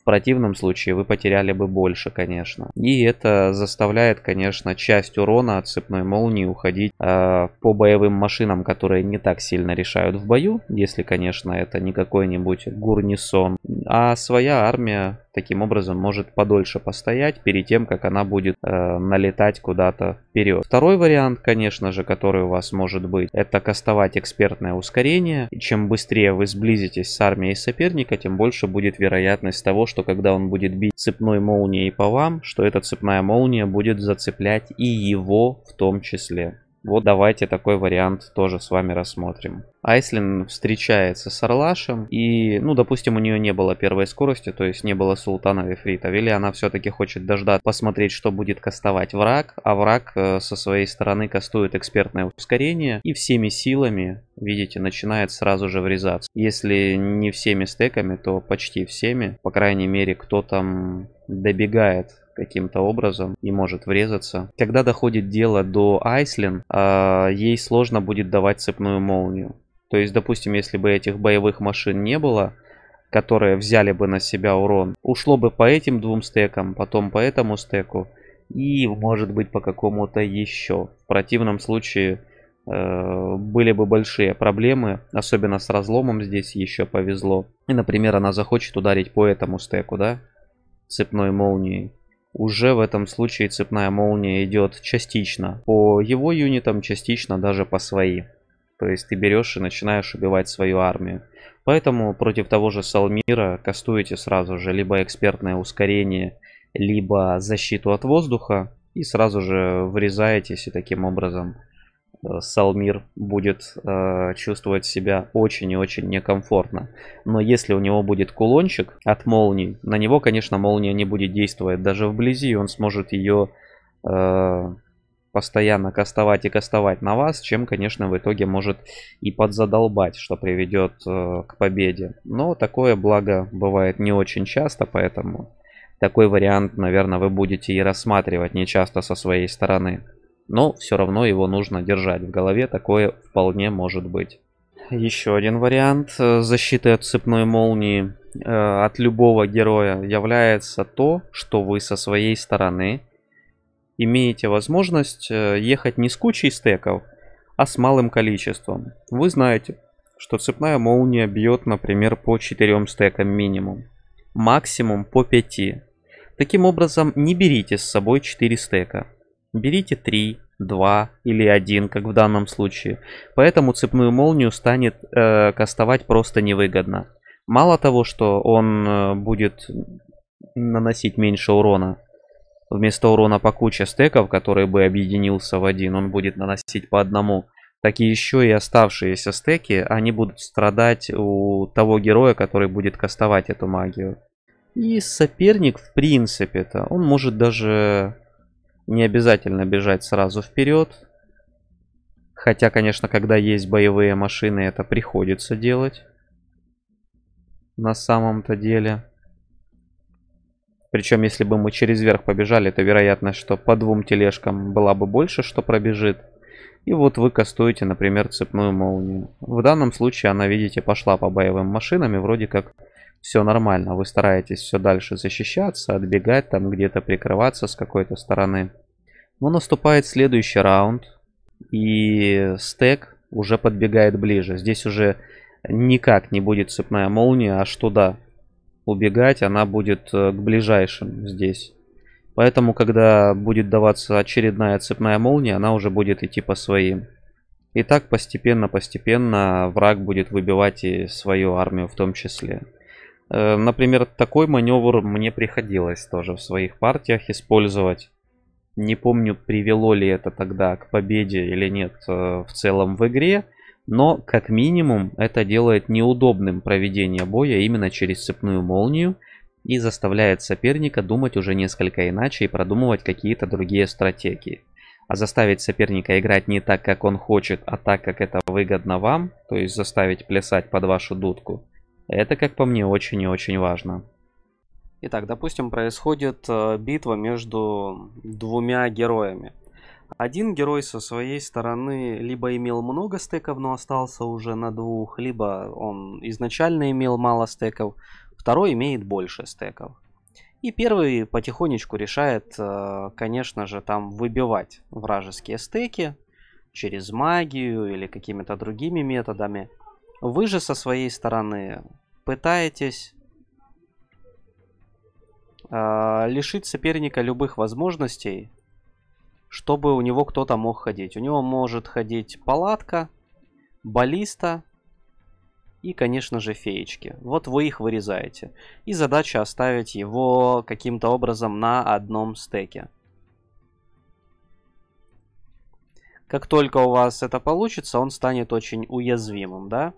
Speaker 1: В противном случае вы потеряли бы больше, конечно. И это заставляет, конечно, часть урона от цепной молнии уходить э, по боевым машинам, которые не так сильно решают в бою, если, конечно, это не какой-нибудь гурнисон, а своя армия таким образом может подольше постоять перед тем, как она будет э, налетать куда-то вперед. Второй вариант, конечно же, который у вас может быть, это кастовать экспертное ускорение. И чем быстрее вы сблизитесь с армией соперника, тем больше будет вероятность того, что когда он будет бить цепной молнией по вам, что эта цепная молния будет зацеплять и его в том числе. Вот давайте такой вариант тоже с вами рассмотрим. Айслин встречается с Орлашем, и, ну, допустим, у нее не было первой скорости, то есть не было Султана Вифрита. или она все-таки хочет дождаться, посмотреть, что будет кастовать враг, а враг э, со своей стороны кастует экспертное ускорение, и всеми силами, видите, начинает сразу же врезаться. Если не всеми стеками, то почти всеми, по крайней мере, кто там добегает каким-то образом не может врезаться. Когда доходит дело до Айслин, а, ей сложно будет давать цепную молнию. То есть, допустим, если бы этих боевых машин не было, которые взяли бы на себя урон, ушло бы по этим двум стекам, потом по этому стеку и, может быть, по какому-то еще. В противном случае э, были бы большие проблемы, особенно с разломом здесь еще повезло. И, например, она захочет ударить по этому стеку, да, цепной молнией уже в этом случае цепная молния идет частично по его юнитам, частично даже по своим. То есть ты берешь и начинаешь убивать свою армию. Поэтому против того же Салмира кастуете сразу же либо экспертное ускорение, либо защиту от воздуха и сразу же врезаетесь и таким образом Э, Салмир будет э, чувствовать себя очень и очень некомфортно. Но если у него будет кулончик от молнии, на него, конечно, молния не будет действовать даже вблизи, он сможет ее э, постоянно кастовать и кастовать на вас, чем, конечно, в итоге может и подзадолбать, что приведет э, к победе. Но такое благо бывает не очень часто, поэтому такой вариант, наверное, вы будете и рассматривать нечасто со своей стороны. Но все равно его нужно держать в голове, такое вполне может быть. Еще один вариант э, защиты от цепной молнии э, от любого героя является то, что вы со своей стороны имеете возможность э, ехать не с кучей стеков, а с малым количеством. Вы знаете, что цепная молния бьет, например, по 4 стекам минимум, максимум по 5. Таким образом, не берите с собой 4 стека. Берите 3, 2 или 1, как в данном случае. Поэтому цепную молнию станет э, кастовать просто невыгодно. Мало того, что он э, будет наносить меньше урона, вместо урона по куче стеков, который бы объединился в один, он будет наносить по одному, так и еще и оставшиеся стеки, они будут страдать у того героя, который будет кастовать эту магию. И соперник, в принципе-то, он может даже не обязательно бежать сразу вперед. Хотя, конечно, когда есть боевые машины, это приходится делать. На самом-то деле. Причем, если бы мы через верх побежали, то вероятность, что по двум тележкам была бы больше, что пробежит. И вот вы кастуете, например, цепную молнию. В данном случае она, видите, пошла по боевым машинам и вроде как все нормально, вы стараетесь все дальше защищаться, отбегать, там где-то прикрываться с какой-то стороны. Но наступает следующий раунд, и стек уже подбегает ближе. Здесь уже никак не будет цепная молния аж туда убегать, она будет э, к ближайшим здесь. Поэтому, когда будет даваться очередная цепная молния, она уже будет идти по своим. И так постепенно-постепенно враг будет выбивать и свою армию в том числе. Э, например, такой маневр мне приходилось тоже в своих партиях использовать. Не помню, привело ли это тогда к победе или нет э, в целом в игре. Но, как минимум, это делает неудобным проведение боя именно через цепную молнию и заставляет соперника думать уже несколько иначе и продумывать какие-то другие стратегии. А заставить соперника играть не так, как он хочет, а так, как это выгодно вам, то есть заставить плясать под вашу дудку, это, как по мне, очень и очень важно. Итак, допустим, происходит э, битва между двумя героями. Один герой со своей стороны либо имел много стеков, но остался уже на двух, либо он изначально имел мало стеков, второй имеет больше стеков. И первый потихонечку решает, э, конечно же, там выбивать вражеские стеки через магию или какими-то другими методами – вы же со своей стороны пытаетесь э, лишить соперника любых возможностей, чтобы у него кто-то мог ходить. У него может ходить палатка, баллиста и, конечно же, феечки. Вот вы их вырезаете. И задача оставить его каким-то образом на одном стеке. Как только у вас это получится, он станет очень уязвимым, да?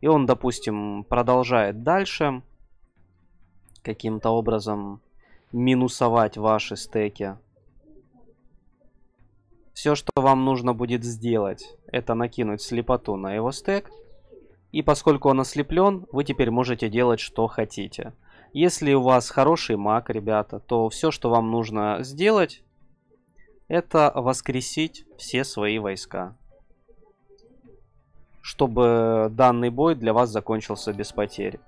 Speaker 1: И он, допустим, продолжает дальше каким-то образом минусовать ваши стеки. Все, что вам нужно будет сделать, это накинуть слепоту на его стек. И поскольку он ослеплен, вы теперь можете делать, что хотите. Если у вас хороший маг, ребята, то все, что вам нужно сделать, это воскресить все свои войска чтобы данный бой для вас закончился без потерь.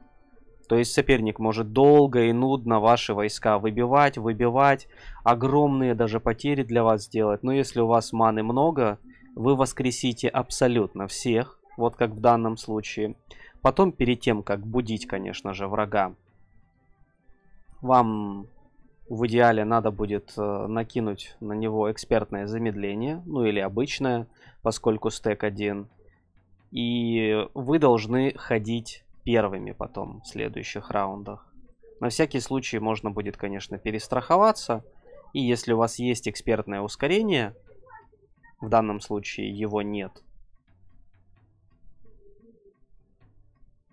Speaker 1: То есть соперник может долго и нудно ваши войска выбивать, выбивать, огромные даже потери для вас сделать. Но если у вас маны много, вы воскресите абсолютно всех, вот как в данном случае. Потом, перед тем, как будить, конечно же, врага, вам в идеале надо будет э, накинуть на него экспертное замедление, ну или обычное, поскольку стек один. И вы должны ходить первыми потом в следующих раундах. На всякий случай можно будет, конечно, перестраховаться. И если у вас есть экспертное ускорение, в данном случае его нет,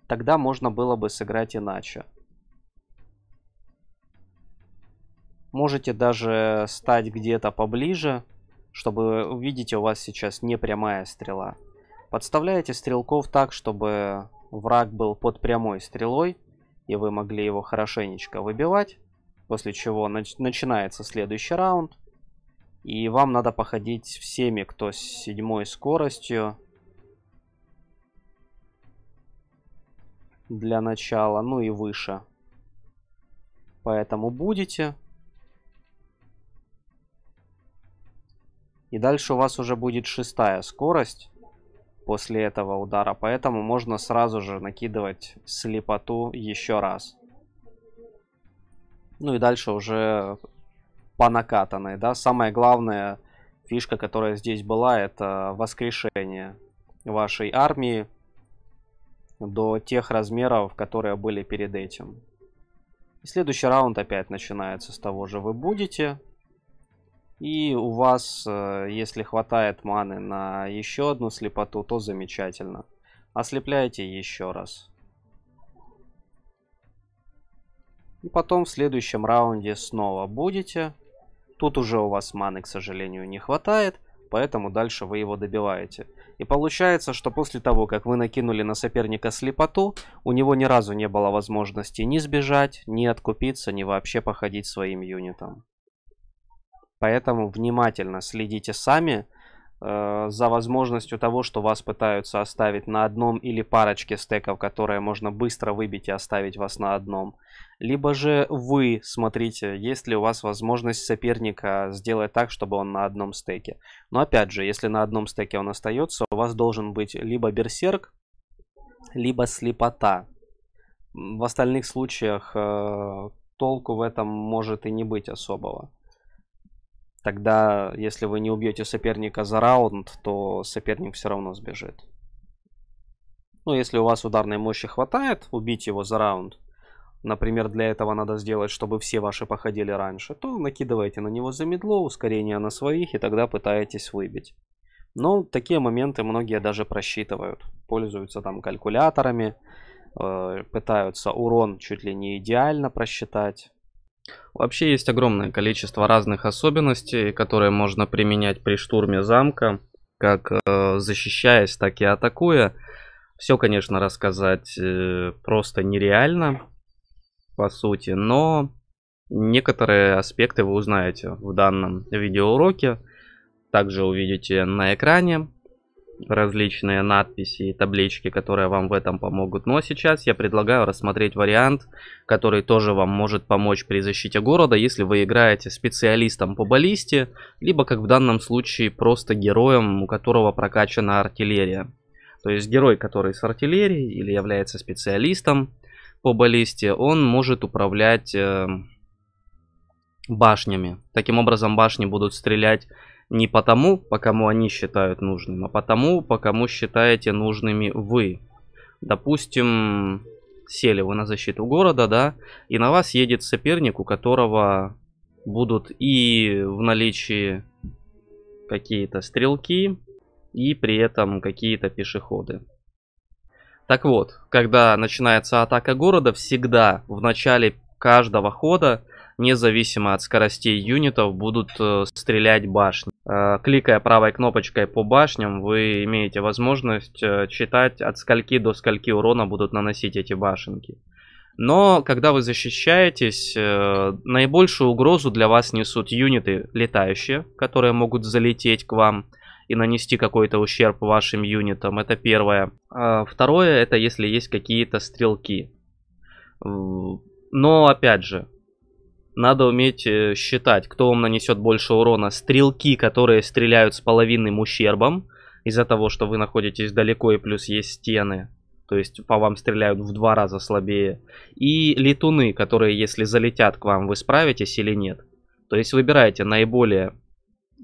Speaker 1: тогда можно было бы сыграть иначе. Можете даже стать где-то поближе, чтобы, видите, у вас сейчас не прямая стрела. Подставляете стрелков так, чтобы враг был под прямой стрелой, и вы могли его хорошенечко выбивать, после чего нач начинается следующий раунд. И вам надо походить всеми, кто с седьмой скоростью. Для начала, ну и выше. Поэтому будете. И дальше у вас уже будет шестая скорость после этого удара. Поэтому можно сразу же накидывать слепоту еще раз. Ну и дальше уже по накатанной, да. Самая главная фишка, которая здесь была, это воскрешение вашей армии до тех размеров, которые были перед этим. И следующий раунд опять начинается с того же. Вы будете и у вас, э, если хватает маны на еще одну слепоту, то замечательно. Ослепляйте еще раз. И потом в следующем раунде снова будете. Тут уже у вас маны, к сожалению, не хватает, поэтому дальше вы его добиваете. И получается, что после того, как вы накинули на соперника слепоту, у него ни разу не было возможности ни сбежать, ни откупиться, ни вообще походить своим юнитом. Поэтому внимательно следите сами э, за возможностью того, что вас пытаются оставить на одном или парочке стеков, которые можно быстро выбить и оставить вас на одном. Либо же вы смотрите, есть ли у вас возможность соперника сделать так, чтобы он на одном стеке. Но опять же, если на одном стеке он остается, у вас должен быть либо берсерк, либо слепота. В остальных случаях э, толку в этом может и не быть особого. Тогда, если вы не убьете соперника за раунд, то соперник все равно сбежит. Ну, если у вас ударной мощи хватает, убить его за раунд, например, для этого надо сделать, чтобы все ваши походили раньше, то накидывайте на него замедло, ускорение на своих, и тогда пытаетесь выбить. Но такие моменты многие даже просчитывают. Пользуются там калькуляторами, э, пытаются урон чуть ли не идеально просчитать. Вообще есть огромное количество разных особенностей, которые можно применять при штурме замка, как э, защищаясь, так и атакуя. Все, конечно, рассказать э, просто нереально, по сути, но некоторые аспекты вы узнаете в данном видеоуроке. Также увидите на экране различные надписи и таблички, которые вам в этом помогут. Но сейчас я предлагаю рассмотреть вариант, который тоже вам может помочь при защите города, если вы играете специалистом по баллисте, либо как в данном случае просто героем, у которого прокачана артиллерия. То есть герой, который с артиллерией или является специалистом по баллисте, он может управлять э, башнями. Таким образом башни будут стрелять не потому, по кому они считают нужным, а потому, по кому считаете нужными вы. Допустим, сели вы на защиту города, да, и на вас едет соперник, у которого будут и в наличии какие-то стрелки, и при этом какие-то пешеходы. Так вот, когда начинается атака города, всегда в начале каждого хода независимо от скоростей юнитов, будут э, стрелять башни. Э, кликая правой кнопочкой по башням, вы имеете возможность э, читать, от скольки до скольки урона будут наносить эти башенки. Но когда вы защищаетесь, наибольшую угрозу для вас несут юниты летающие, которые могут залететь к вам и нанести какой-то ущерб вашим юнитам. Это первое. А второе, это если есть какие-то стрелки. Но опять же, надо уметь э, считать, кто вам нанесет больше урона. Стрелки, которые стреляют с половинным ущербом, из-за того, что вы находитесь далеко и плюс есть стены, то есть по вам стреляют в два раза слабее. И летуны, которые если залетят к вам, вы справитесь или нет. То есть выбирайте наиболее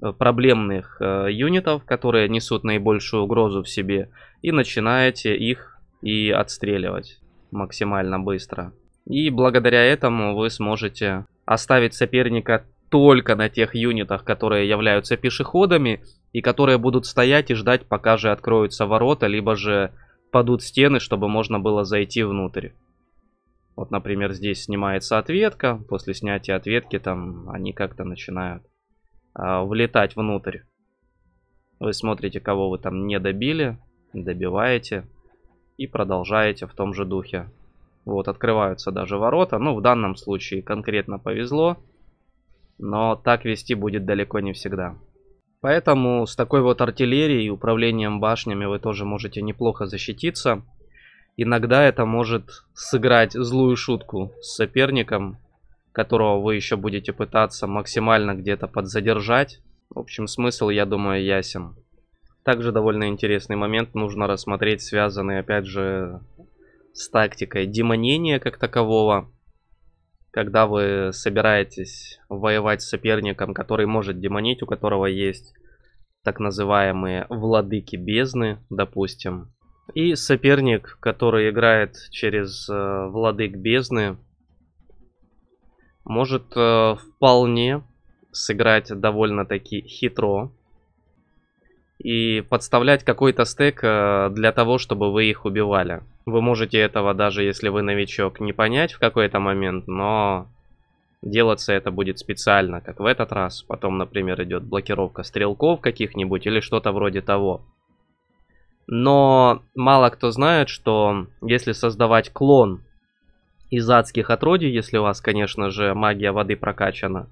Speaker 1: э, проблемных э, юнитов, которые несут наибольшую угрозу в себе, и начинаете их и отстреливать максимально быстро. И благодаря этому вы сможете оставить соперника только на тех юнитах, которые являются пешеходами и которые будут стоять и ждать, пока же откроются ворота, либо же падут стены, чтобы можно было зайти внутрь. Вот, например, здесь снимается ответка, после снятия ответки там они как-то начинают э, влетать внутрь. Вы смотрите, кого вы там не добили, добиваете и продолжаете в том же духе. Вот, открываются даже ворота. Ну, в данном случае конкретно повезло. Но так вести будет далеко не всегда. Поэтому с такой вот артиллерией и управлением башнями вы тоже можете неплохо защититься. Иногда это может сыграть злую шутку с соперником, которого вы еще будете пытаться максимально где-то подзадержать. В общем, смысл, я думаю, ясен. Также довольно интересный момент нужно рассмотреть, связанный, опять же, с тактикой демонения как такового. Когда вы собираетесь воевать с соперником, который может демонить, у которого есть так называемые владыки бездны, допустим. И соперник, который играет через э, владык бездны, может э, вполне сыграть довольно-таки хитро и подставлять какой-то стек э, для того, чтобы вы их убивали. Вы можете этого, даже если вы новичок, не понять в какой-то момент, но делаться это будет специально, как в этот раз. Потом, например, идет блокировка стрелков каких-нибудь или что-то вроде того. Но мало кто знает, что если создавать клон из адских отродий, если у вас, конечно же, магия воды прокачана,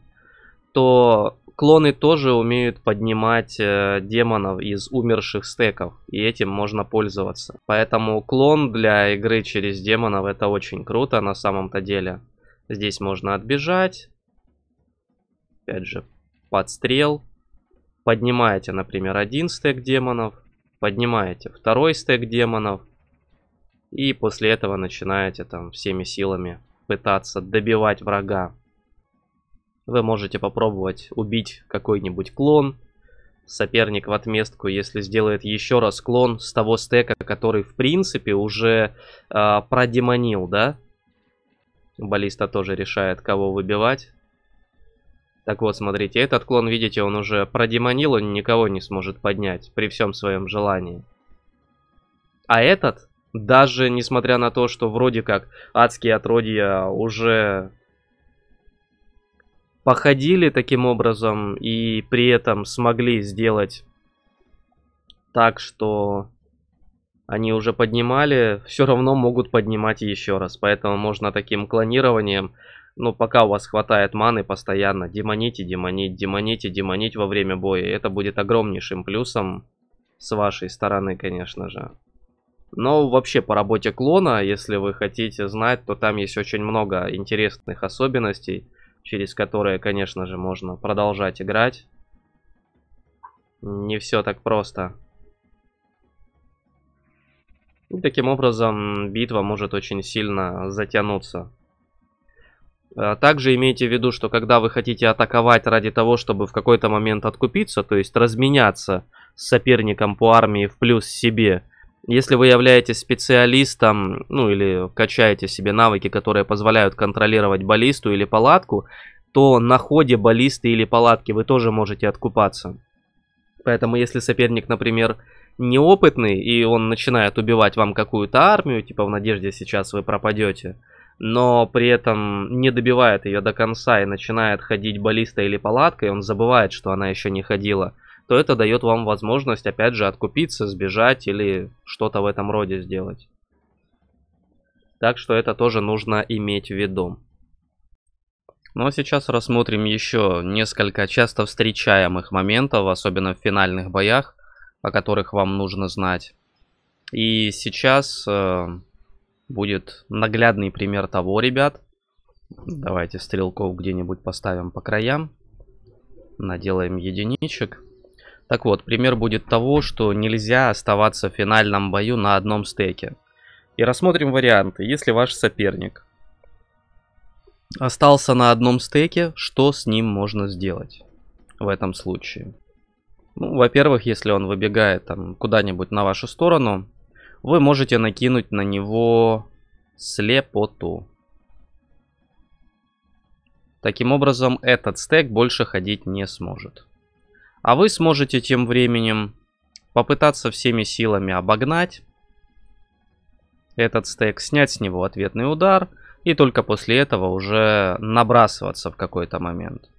Speaker 1: то клоны тоже умеют поднимать э, демонов из умерших стеков, и этим можно пользоваться. Поэтому клон для игры через демонов это очень круто на самом-то деле. Здесь можно отбежать. Опять же, подстрел. Поднимаете, например, один стек демонов. Поднимаете второй стек демонов. И после этого начинаете там всеми силами пытаться добивать врага. Вы можете попробовать убить какой-нибудь клон. Соперник в отместку, если сделает еще раз клон с того стека, который в принципе уже э, продемонил, да? Баллиста тоже решает, кого выбивать. Так вот, смотрите, этот клон, видите, он уже продемонил, он никого не сможет поднять при всем своем желании. А этот, даже несмотря на то, что вроде как адские отродья уже походили таким образом и при этом смогли сделать так, что они уже поднимали, все равно могут поднимать еще раз. Поэтому можно таким клонированием, ну, пока у вас хватает маны постоянно, демонить и демонить, демонить и демонить во время боя. Это будет огромнейшим плюсом с вашей стороны, конечно же. Но вообще по работе клона, если вы хотите знать, то там есть очень много интересных особенностей через которые, конечно же, можно продолжать играть. Не все так просто. И таким образом битва может очень сильно затянуться. А также имейте в виду, что когда вы хотите атаковать ради того, чтобы в какой-то момент откупиться, то есть разменяться с соперником по армии в плюс себе, если вы являетесь специалистом, ну или качаете себе навыки, которые позволяют контролировать баллисту или палатку, то на ходе баллисты или палатки вы тоже можете откупаться. Поэтому если соперник, например, неопытный, и он начинает убивать вам какую-то армию, типа в надежде сейчас вы пропадете, но при этом не добивает ее до конца и начинает ходить баллиста или палаткой, он забывает, что она еще не ходила – то это дает вам возможность, опять же, откупиться, сбежать или что-то в этом роде сделать. Так что это тоже нужно иметь в виду. Ну а сейчас рассмотрим еще несколько часто встречаемых моментов, особенно в финальных боях, о которых вам нужно знать. И сейчас э, будет наглядный пример того, ребят. Давайте стрелков где-нибудь поставим по краям. Наделаем единичек. Так вот, пример будет того, что нельзя оставаться в финальном бою на одном стеке. И рассмотрим варианты. Если ваш соперник остался на одном стеке, что с ним можно сделать в этом случае? Ну, во-первых, если он выбегает там куда-нибудь на вашу сторону, вы можете накинуть на него слепоту. Таким образом, этот стек больше ходить не сможет. А вы сможете тем временем попытаться всеми силами обогнать этот стек, снять с него ответный удар и только после этого уже набрасываться в какой-то момент.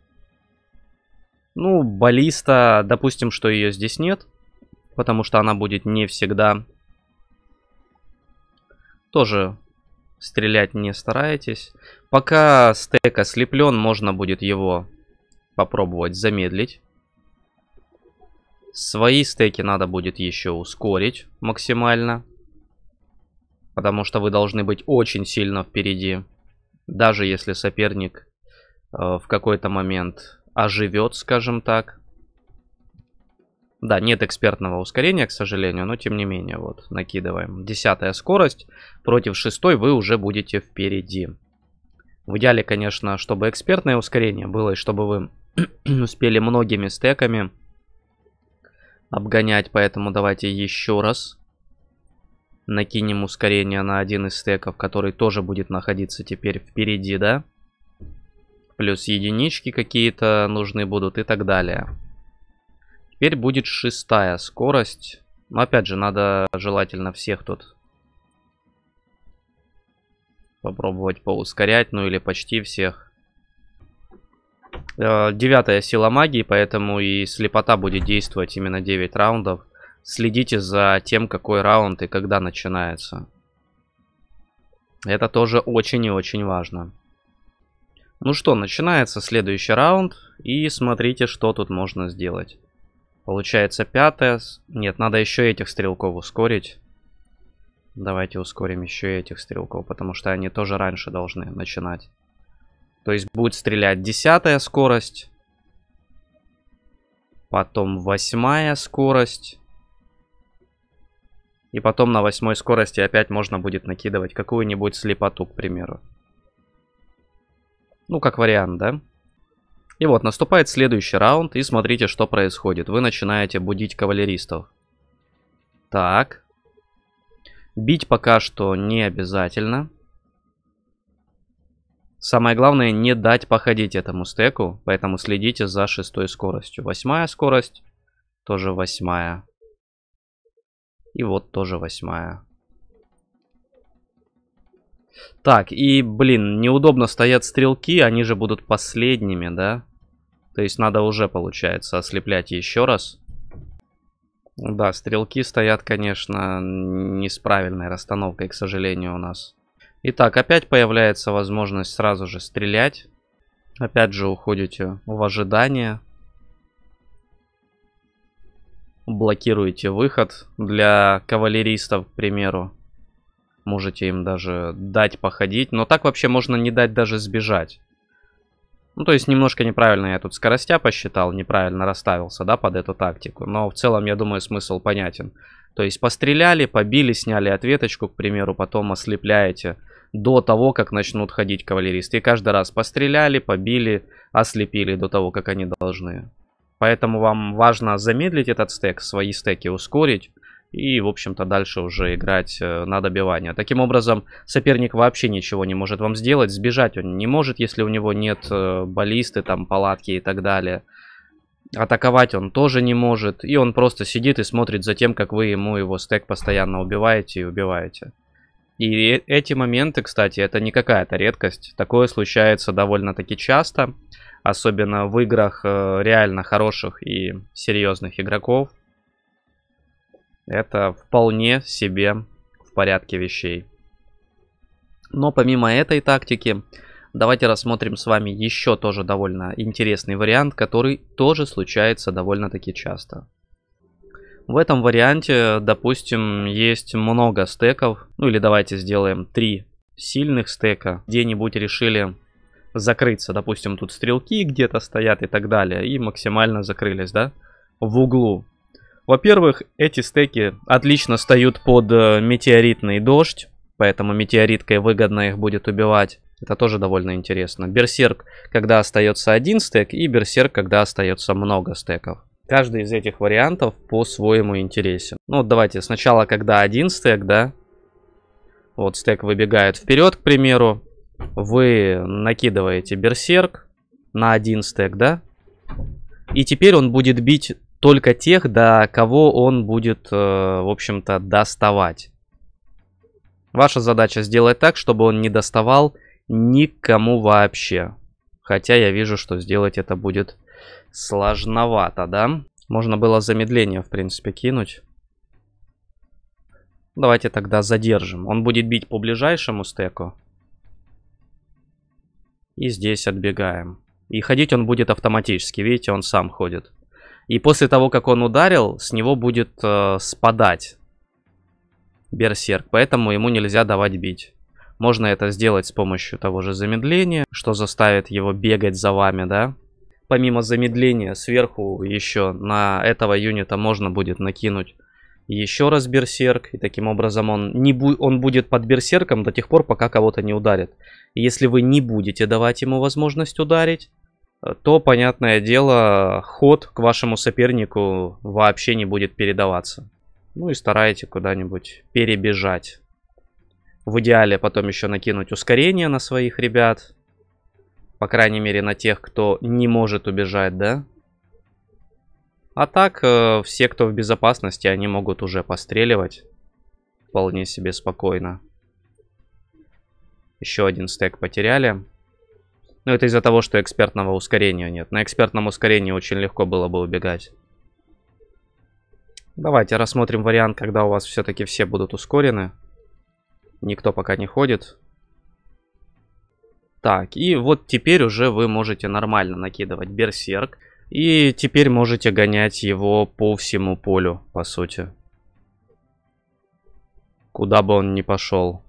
Speaker 1: Ну, баллиста, допустим, что ее здесь нет, потому что она будет не всегда. Тоже стрелять не стараетесь. Пока стек ослеплен, можно будет его попробовать замедлить. Свои стеки надо будет еще ускорить максимально. Потому что вы должны быть очень сильно впереди. Даже если соперник э, в какой-то момент оживет, скажем так. Да, нет экспертного ускорения, к сожалению, но тем не менее, вот, накидываем. Десятая скорость против шестой вы уже будете впереди. В идеале, конечно, чтобы экспертное ускорение было, и чтобы вы успели многими стеками обгонять, поэтому давайте еще раз накинем ускорение на один из стеков, который тоже будет находиться теперь впереди, да? Плюс единички какие-то нужны будут и так далее. Теперь будет шестая скорость. Но опять же, надо желательно всех тут попробовать поускорять, ну или почти всех. Э, девятая сила магии, поэтому и слепота будет действовать именно 9 раундов. Следите за тем, какой раунд и когда начинается. Это тоже очень и очень важно. Ну что, начинается следующий раунд. И смотрите, что тут можно сделать. Получается пятая. Нет, надо еще этих стрелков ускорить. Давайте ускорим еще этих стрелков, потому что они тоже раньше должны начинать. То есть будет стрелять десятая скорость. Потом восьмая скорость. И потом на восьмой скорости опять можно будет накидывать какую-нибудь слепоту, к примеру. Ну, как вариант, да? И вот, наступает следующий раунд, и смотрите, что происходит. Вы начинаете будить кавалеристов. Так. Бить пока что не обязательно. Самое главное не дать походить этому стеку, поэтому следите за шестой скоростью. Восьмая скорость, тоже восьмая. И вот тоже восьмая. Так, и, блин, неудобно стоят стрелки, они же будут последними, да? То есть надо уже, получается, ослеплять еще раз. Да, стрелки стоят, конечно, не с правильной расстановкой, к сожалению, у нас. Итак, опять появляется возможность сразу же стрелять. Опять же уходите в ожидание. Блокируете выход для кавалеристов, к примеру. Можете им даже дать походить. Но так вообще можно не дать даже сбежать. Ну, то есть немножко неправильно я тут скоростя посчитал, неправильно расставился, да, под эту тактику. Но в целом, я думаю, смысл понятен. То есть постреляли, побили, сняли ответочку, к примеру, потом ослепляете до того, как начнут ходить кавалеристы. И каждый раз постреляли, побили, ослепили до того, как они должны. Поэтому вам важно замедлить этот стек, свои стеки ускорить. И, в общем-то, дальше уже играть э, на добивание. Таким образом, соперник вообще ничего не может вам сделать. Сбежать он не может, если у него нет э, баллисты, там, палатки и так далее. Атаковать он тоже не может. И он просто сидит и смотрит за тем, как вы ему его стек постоянно убиваете и убиваете. И э, эти моменты, кстати, это не какая-то редкость. Такое случается довольно-таки часто, особенно в играх э, реально хороших и серьезных игроков. Это вполне себе в порядке вещей. Но помимо этой тактики, давайте рассмотрим с вами еще тоже довольно интересный вариант, который тоже случается довольно-таки часто. В этом варианте, допустим, есть много стеков, ну или давайте сделаем три сильных стека, где-нибудь решили закрыться, допустим, тут стрелки где-то стоят и так далее, и максимально закрылись, да, в углу. Во-первых, эти стеки отлично стоят под э, метеоритный дождь, поэтому метеориткой выгодно их будет убивать. Это тоже довольно интересно. Берсерк, когда остается один стек, и берсерк, когда остается много стеков. Каждый из этих вариантов по-своему интересен. Ну вот давайте сначала, когда один стек, да, вот стек выбегает вперед, к примеру, вы накидываете берсерк на один стек, да, и теперь он будет бить только тех, до кого он будет, э, в общем-то, доставать. Ваша задача сделать так, чтобы он не доставал никому вообще. Хотя я вижу, что сделать это будет сложновато, да? Можно было замедление, в принципе, кинуть. Давайте тогда задержим. Он будет бить по ближайшему стеку. И здесь отбегаем. И ходить он будет автоматически. Видите, он сам ходит. И после того, как он ударил, с него будет э, спадать берсерк. Поэтому ему нельзя давать бить. Можно это сделать с помощью того же замедления, что заставит его бегать за вами, да? помимо замедления сверху еще на этого юнита можно будет накинуть еще раз берсерк. И таким образом он, не бу он будет под берсерком до тех пор, пока кого-то не ударит. Если вы не будете давать ему возможность ударить, э, то, понятное дело, ход к вашему сопернику вообще не будет передаваться. Ну и стараете куда-нибудь перебежать. В идеале потом еще накинуть ускорение на своих ребят. По крайней мере, на тех, кто не может убежать, да? А так, э, все, кто в безопасности, они могут уже постреливать. Вполне себе спокойно. Еще один стек потеряли. Но это из-за того, что экспертного ускорения нет. На экспертном ускорении очень легко было бы убегать. Давайте рассмотрим вариант, когда у вас все-таки все будут ускорены. Никто пока не ходит. Так, и вот теперь уже вы можете нормально накидывать берсерк. И теперь можете гонять его по всему полю, по сути. Куда бы он ни пошел.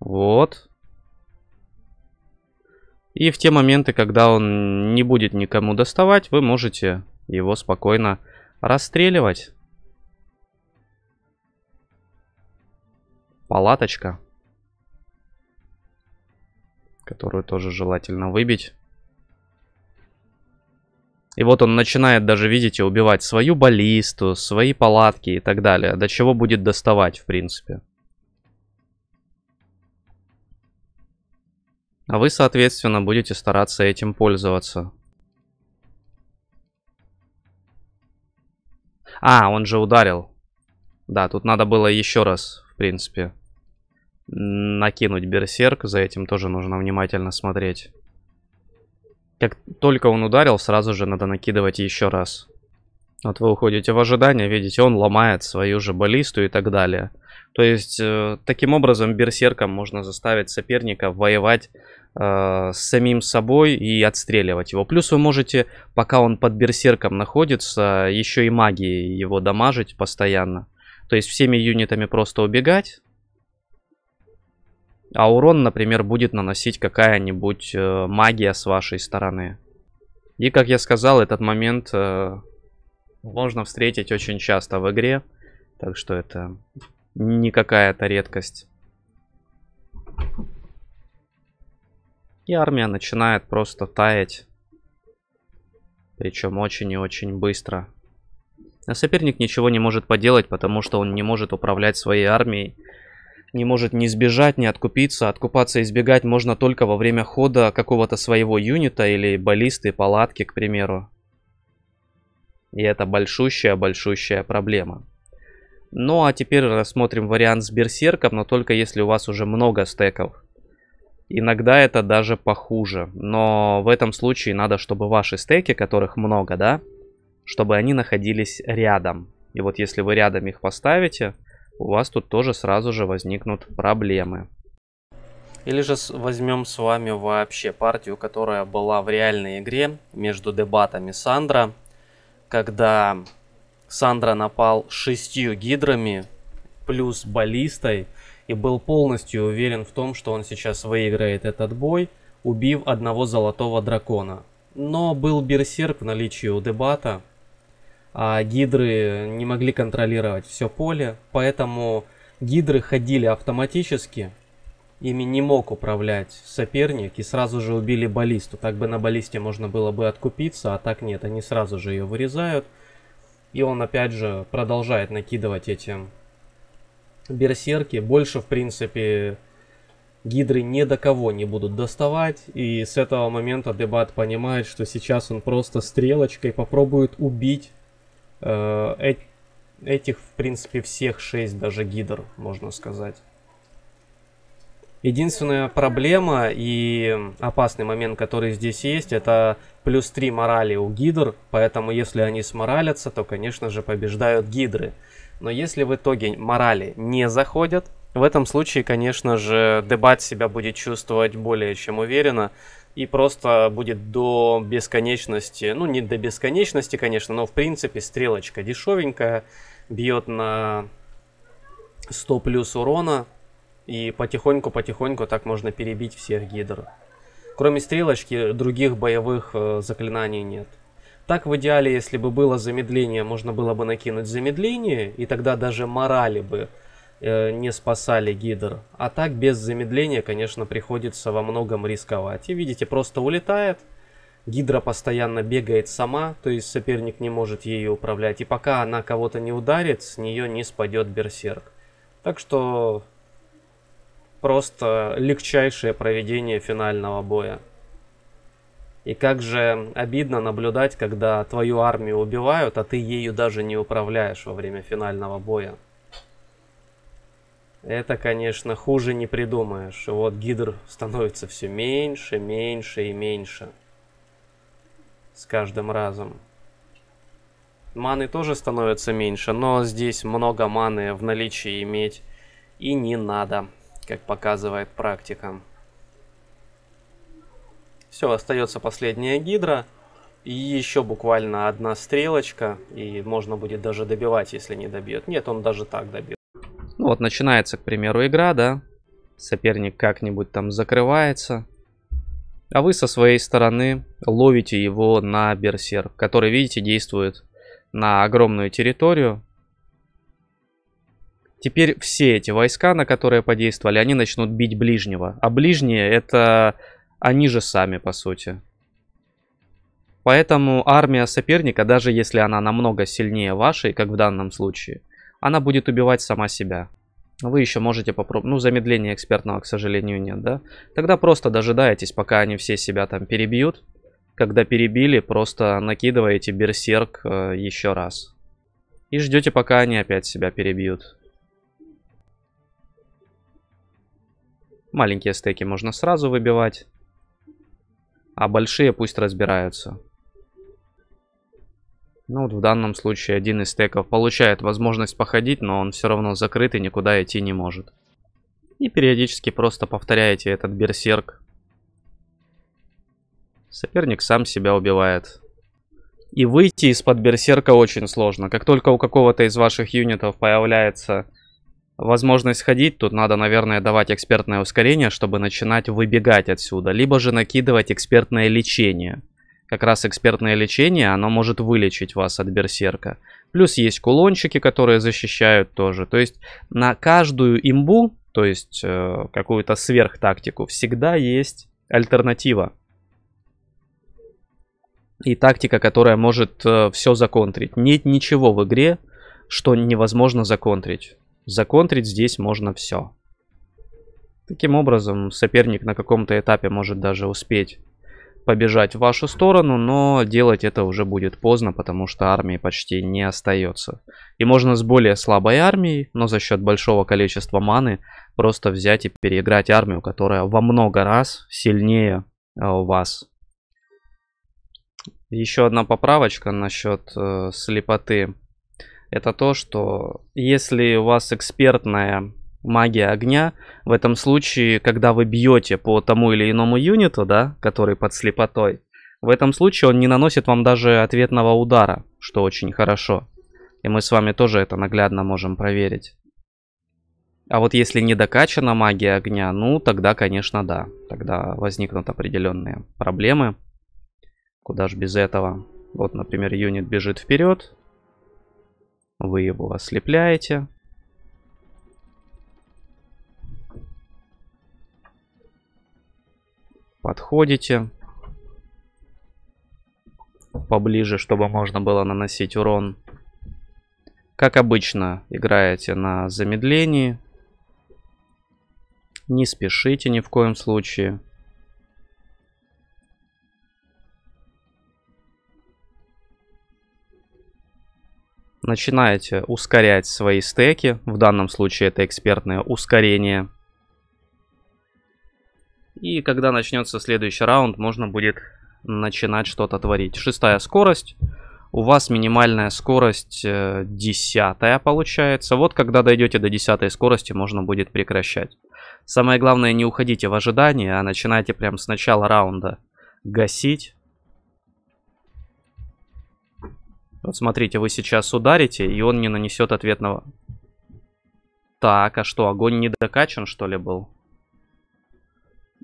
Speaker 1: Вот. И в те моменты, когда он не будет никому доставать, вы можете его спокойно расстреливать. Палаточка которую тоже желательно выбить. И вот он начинает даже, видите, убивать свою баллисту, свои палатки и так далее. До чего будет доставать, в принципе. А вы, соответственно, будете стараться этим пользоваться. А, он же ударил. Да, тут надо было еще раз, в принципе, накинуть берсерк. За этим тоже нужно внимательно смотреть. Как только он ударил, сразу же надо накидывать еще раз. Вот вы уходите в ожидание, видите, он ломает свою же баллисту и так далее. То есть, э, таким образом, берсерком можно заставить соперника воевать э, с самим собой и отстреливать его. Плюс вы можете, пока он под берсерком находится, еще и магией его дамажить постоянно. То есть, всеми юнитами просто убегать, а урон, например, будет наносить какая-нибудь э, магия с вашей стороны. И, как я сказал, этот момент э, можно встретить очень часто в игре. Так что это не какая-то редкость. И армия начинает просто таять. Причем очень и очень быстро. А соперник ничего не может поделать, потому что он не может управлять своей армией не может ни сбежать, ни откупиться. Откупаться и избегать можно только во время хода какого-то своего юнита или баллисты, палатки, к примеру. И это большущая-большущая проблема. Ну а теперь рассмотрим вариант с берсерком, но только если у вас уже много стеков. Иногда это даже похуже, но в этом случае надо, чтобы ваши стеки, которых много, да, чтобы они находились рядом. И вот если вы рядом их поставите, у вас тут тоже сразу же возникнут проблемы. Или же возьмем с вами вообще партию, которая была в реальной игре между дебатами Сандра, когда Сандра напал шестью гидрами плюс баллистой и был полностью уверен в том, что он сейчас выиграет этот бой, убив одного золотого дракона. Но был берсерк в наличии у дебата, а гидры не могли контролировать все поле, поэтому гидры ходили автоматически, ими не мог управлять соперник, и сразу же убили баллисту. Так бы на баллисте можно было бы откупиться, а так нет, они сразу же ее вырезают. И он опять же продолжает накидывать эти берсерки. Больше, в принципе, гидры ни до кого не будут доставать. И с этого момента Дебат понимает, что сейчас он просто стрелочкой попробует убить Э, этих, в принципе, всех шесть даже гидр, можно сказать. Единственная проблема и опасный момент, который здесь есть, это плюс три морали у гидр, поэтому если они сморалятся, то, конечно же, побеждают гидры. Но если в итоге морали не заходят, в этом случае, конечно же, дебат себя будет чувствовать более чем уверенно, и просто будет до бесконечности, ну не до бесконечности, конечно, но в принципе стрелочка дешевенькая, бьет на 100 плюс урона, и потихоньку-потихоньку так можно перебить всех гидр. Кроме стрелочки, других боевых э, заклинаний нет. Так в идеале, если бы было замедление, можно было бы накинуть замедление, и тогда даже морали бы Э, не спасали гидр. А так без замедления, конечно, приходится во многом рисковать. И видите, просто улетает. Гидра постоянно бегает сама, то есть соперник не может ею управлять. И пока она кого-то не ударит, с нее не спадет берсерк. Так что просто легчайшее проведение финального боя. И как же обидно наблюдать, когда твою армию убивают, а ты ею даже не управляешь во время финального боя. Это, конечно, хуже не придумаешь. Вот гидр становится все меньше, меньше и меньше. С каждым разом. Маны тоже становится меньше, но здесь много маны в наличии иметь и не надо, как показывает практика. Все, остается последняя гидра. И еще буквально одна стрелочка, и можно будет даже добивать, если не добьет. Нет, он даже так добил. Ну вот начинается, к примеру, игра, да? Соперник как-нибудь там закрывается. А вы со своей стороны ловите его на берсер, который, видите, действует на огромную территорию. Теперь все эти войска, на которые подействовали, они начнут бить ближнего. А ближние это они же сами, по сути. Поэтому армия соперника, даже если она намного сильнее вашей, как в данном случае, она будет убивать сама себя. Вы еще можете попробовать. Ну, замедление экспертного, к сожалению, нет, да? Тогда просто дожидаетесь, пока они все себя там перебьют. Когда перебили, просто накидываете берсерк э, еще раз. И ждете, пока они опять себя перебьют. Маленькие стеки можно сразу выбивать. А большие пусть разбираются. Ну вот в данном случае один из стеков получает возможность походить, но он все равно закрыт и никуда идти не может. И периодически просто повторяете этот берсерк. Соперник сам себя убивает. И выйти из-под берсерка очень сложно. Как только у какого-то из ваших юнитов появляется возможность ходить, тут надо, наверное, давать экспертное ускорение, чтобы начинать выбегать отсюда. Либо же накидывать экспертное лечение как раз экспертное лечение, оно может вылечить вас от берсерка. Плюс есть кулончики, которые защищают тоже. То есть на каждую имбу, то есть э, какую-то сверхтактику, всегда есть альтернатива. И тактика, которая может э, все законтрить. Нет ничего в игре, что невозможно законтрить. Законтрить здесь можно все. Таким образом, соперник на каком-то этапе может даже успеть побежать в вашу сторону, но делать это уже будет поздно, потому что армии почти не остается. И можно с более слабой армией, но за счет большого количества маны, просто взять и переиграть армию, которая во много раз сильнее у э, вас. Еще одна поправочка насчет э, слепоты. Это то, что если у вас экспертная магия огня. В этом случае, когда вы бьете по тому или иному юниту, да, который под слепотой, в этом случае он не наносит вам даже ответного удара, что очень хорошо. И мы с вами тоже это наглядно можем проверить. А вот если не докачана магия огня, ну тогда, конечно, да. Тогда возникнут определенные проблемы. Куда ж без этого. Вот, например, юнит бежит вперед. Вы его ослепляете. Подходите. Поближе, чтобы можно было наносить урон. Как обычно, играете на замедлении. Не спешите ни в коем случае. Начинаете ускорять свои стеки. В данном случае это экспертное ускорение. И когда начнется следующий раунд, можно будет начинать что-то творить. Шестая скорость. У вас минимальная скорость э, десятая получается. Вот когда дойдете до десятой скорости, можно будет прекращать. Самое главное, не уходите в ожидание, а начинайте прям с начала раунда гасить. Вот смотрите, вы сейчас ударите, и он не нанесет ответного. Так, а что, огонь не докачан, что ли, был?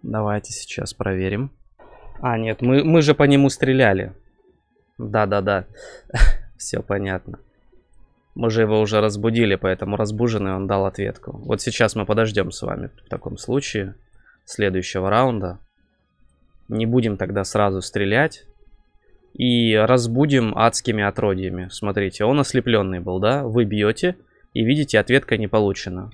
Speaker 1: Давайте сейчас проверим. А, нет, мы, мы же по нему стреляли. Да-да-да. Все понятно. Мы же его уже разбудили, поэтому разбуженный он дал ответку. Вот сейчас мы подождем с вами в таком случае следующего раунда. Не будем тогда сразу стрелять. И разбудим адскими отродьями. Смотрите, он ослепленный был, да? Вы бьете, и видите, ответка не получена.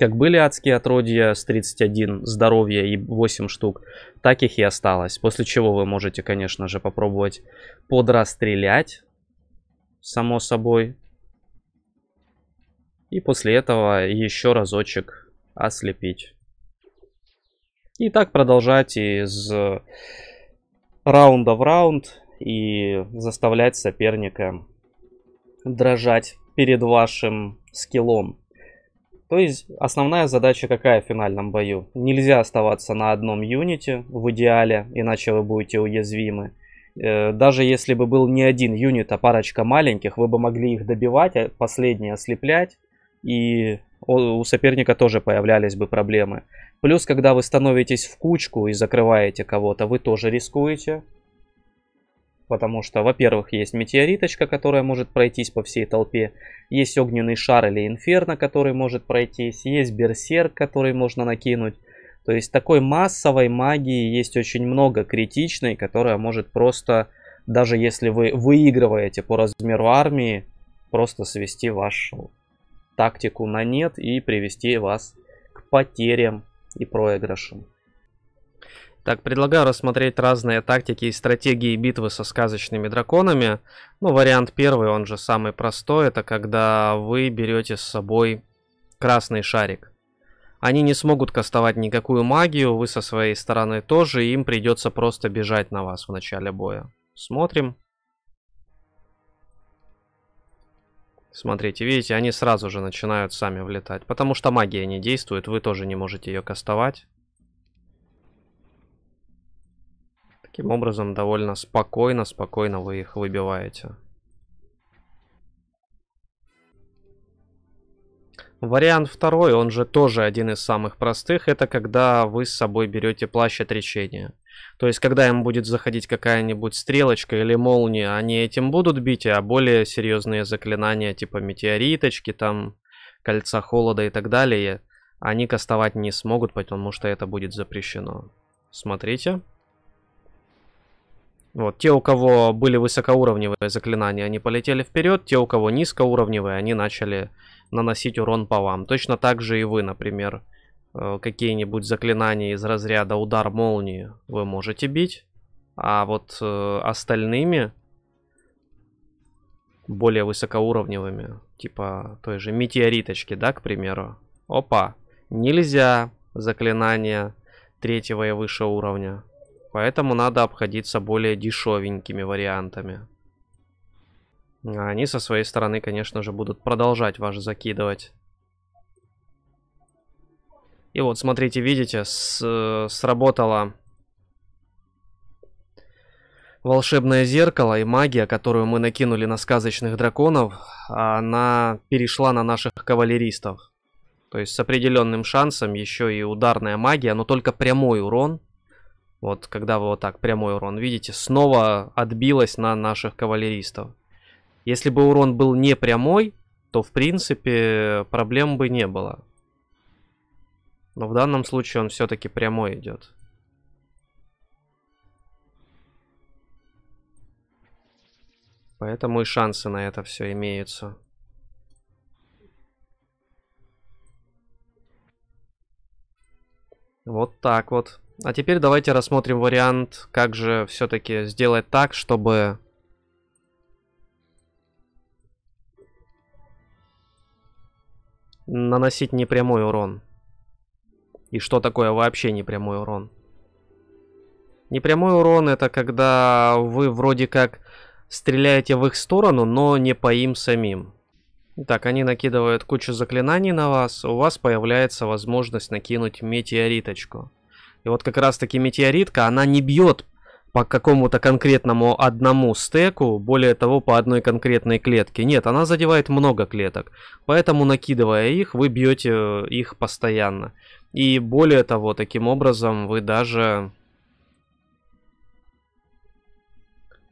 Speaker 1: Как были адские отродья с 31 здоровья и 8 штук, так их и осталось. После чего вы можете, конечно же, попробовать подрастрелять, само собой. И после этого еще разочек ослепить. И так продолжать из раунда в раунд и заставлять соперника дрожать перед вашим скиллом. То есть основная задача какая в финальном бою? Нельзя оставаться на одном юните в идеале, иначе вы будете уязвимы. Э, даже если бы был не один юнит, а парочка маленьких, вы бы могли их добивать, а последние ослеплять. И у соперника тоже появлялись бы проблемы. Плюс, когда вы становитесь в кучку и закрываете кого-то, вы тоже рискуете. Потому что, во-первых, есть метеориточка, которая может пройтись по всей толпе. Есть огненный шар или инферно, который может пройтись. Есть берсерк, который можно накинуть. То есть такой массовой магии есть очень много критичной, которая может просто, даже если вы выигрываете по размеру армии, просто свести вашу тактику на нет и привести вас к потерям и проигрышам. Так, предлагаю рассмотреть разные тактики и стратегии битвы со сказочными драконами. Ну, вариант первый, он же самый простой, это когда вы берете с собой красный шарик. Они не смогут кастовать никакую магию, вы со своей стороны тоже, им придется просто бежать на вас в начале боя. Смотрим. Смотрите, видите, они сразу же начинают сами влетать, потому что магия не действует, вы тоже не можете ее кастовать. Таким образом, довольно спокойно, спокойно вы их выбиваете. Вариант второй, он же тоже один из самых простых, это когда вы с собой берете плащ отречения. То есть, когда им будет заходить какая-нибудь стрелочка или молния, они этим будут бить, а более серьезные заклинания типа метеориточки, там, кольца холода и так далее, они кастовать не смогут, потому что это будет запрещено. Смотрите. Смотрите. Вот, те, у кого были высокоуровневые заклинания, они полетели вперед, те, у кого низкоуровневые, они начали наносить урон по вам. Точно так же и вы, например, э, какие-нибудь заклинания из разряда удар молнии вы можете бить, а вот э, остальными, более высокоуровневыми, типа той же метеориточки, да, к примеру. Опа, нельзя заклинания третьего и выше уровня. Поэтому надо обходиться более дешевенькими вариантами. А они со своей стороны, конечно же, будут продолжать вас закидывать. И вот, смотрите, видите, с, э, сработало волшебное зеркало и магия, которую мы накинули на сказочных драконов, она перешла на наших кавалеристов. То есть с определенным шансом еще и ударная магия, но только прямой урон – вот когда вы вот так прямой урон, видите, снова отбилась на наших кавалеристов. Если бы урон был не прямой, то в принципе проблем бы не было. Но в данном случае он все-таки прямой идет. Поэтому и шансы на это все имеются. Вот так вот. А теперь давайте рассмотрим вариант, как же все-таки сделать так, чтобы... Наносить непрямой урон. И что такое вообще непрямой урон? Непрямой урон это когда вы вроде как стреляете в их сторону, но не по им самим. Так они накидывают кучу заклинаний на вас, у вас появляется возможность накинуть метеориточку. И вот как раз таки метеоритка, она не бьет по какому-то конкретному одному стеку, более того, по одной конкретной клетке. Нет, она задевает много клеток. Поэтому, накидывая их, вы бьете э, их постоянно. И более того, таким образом вы даже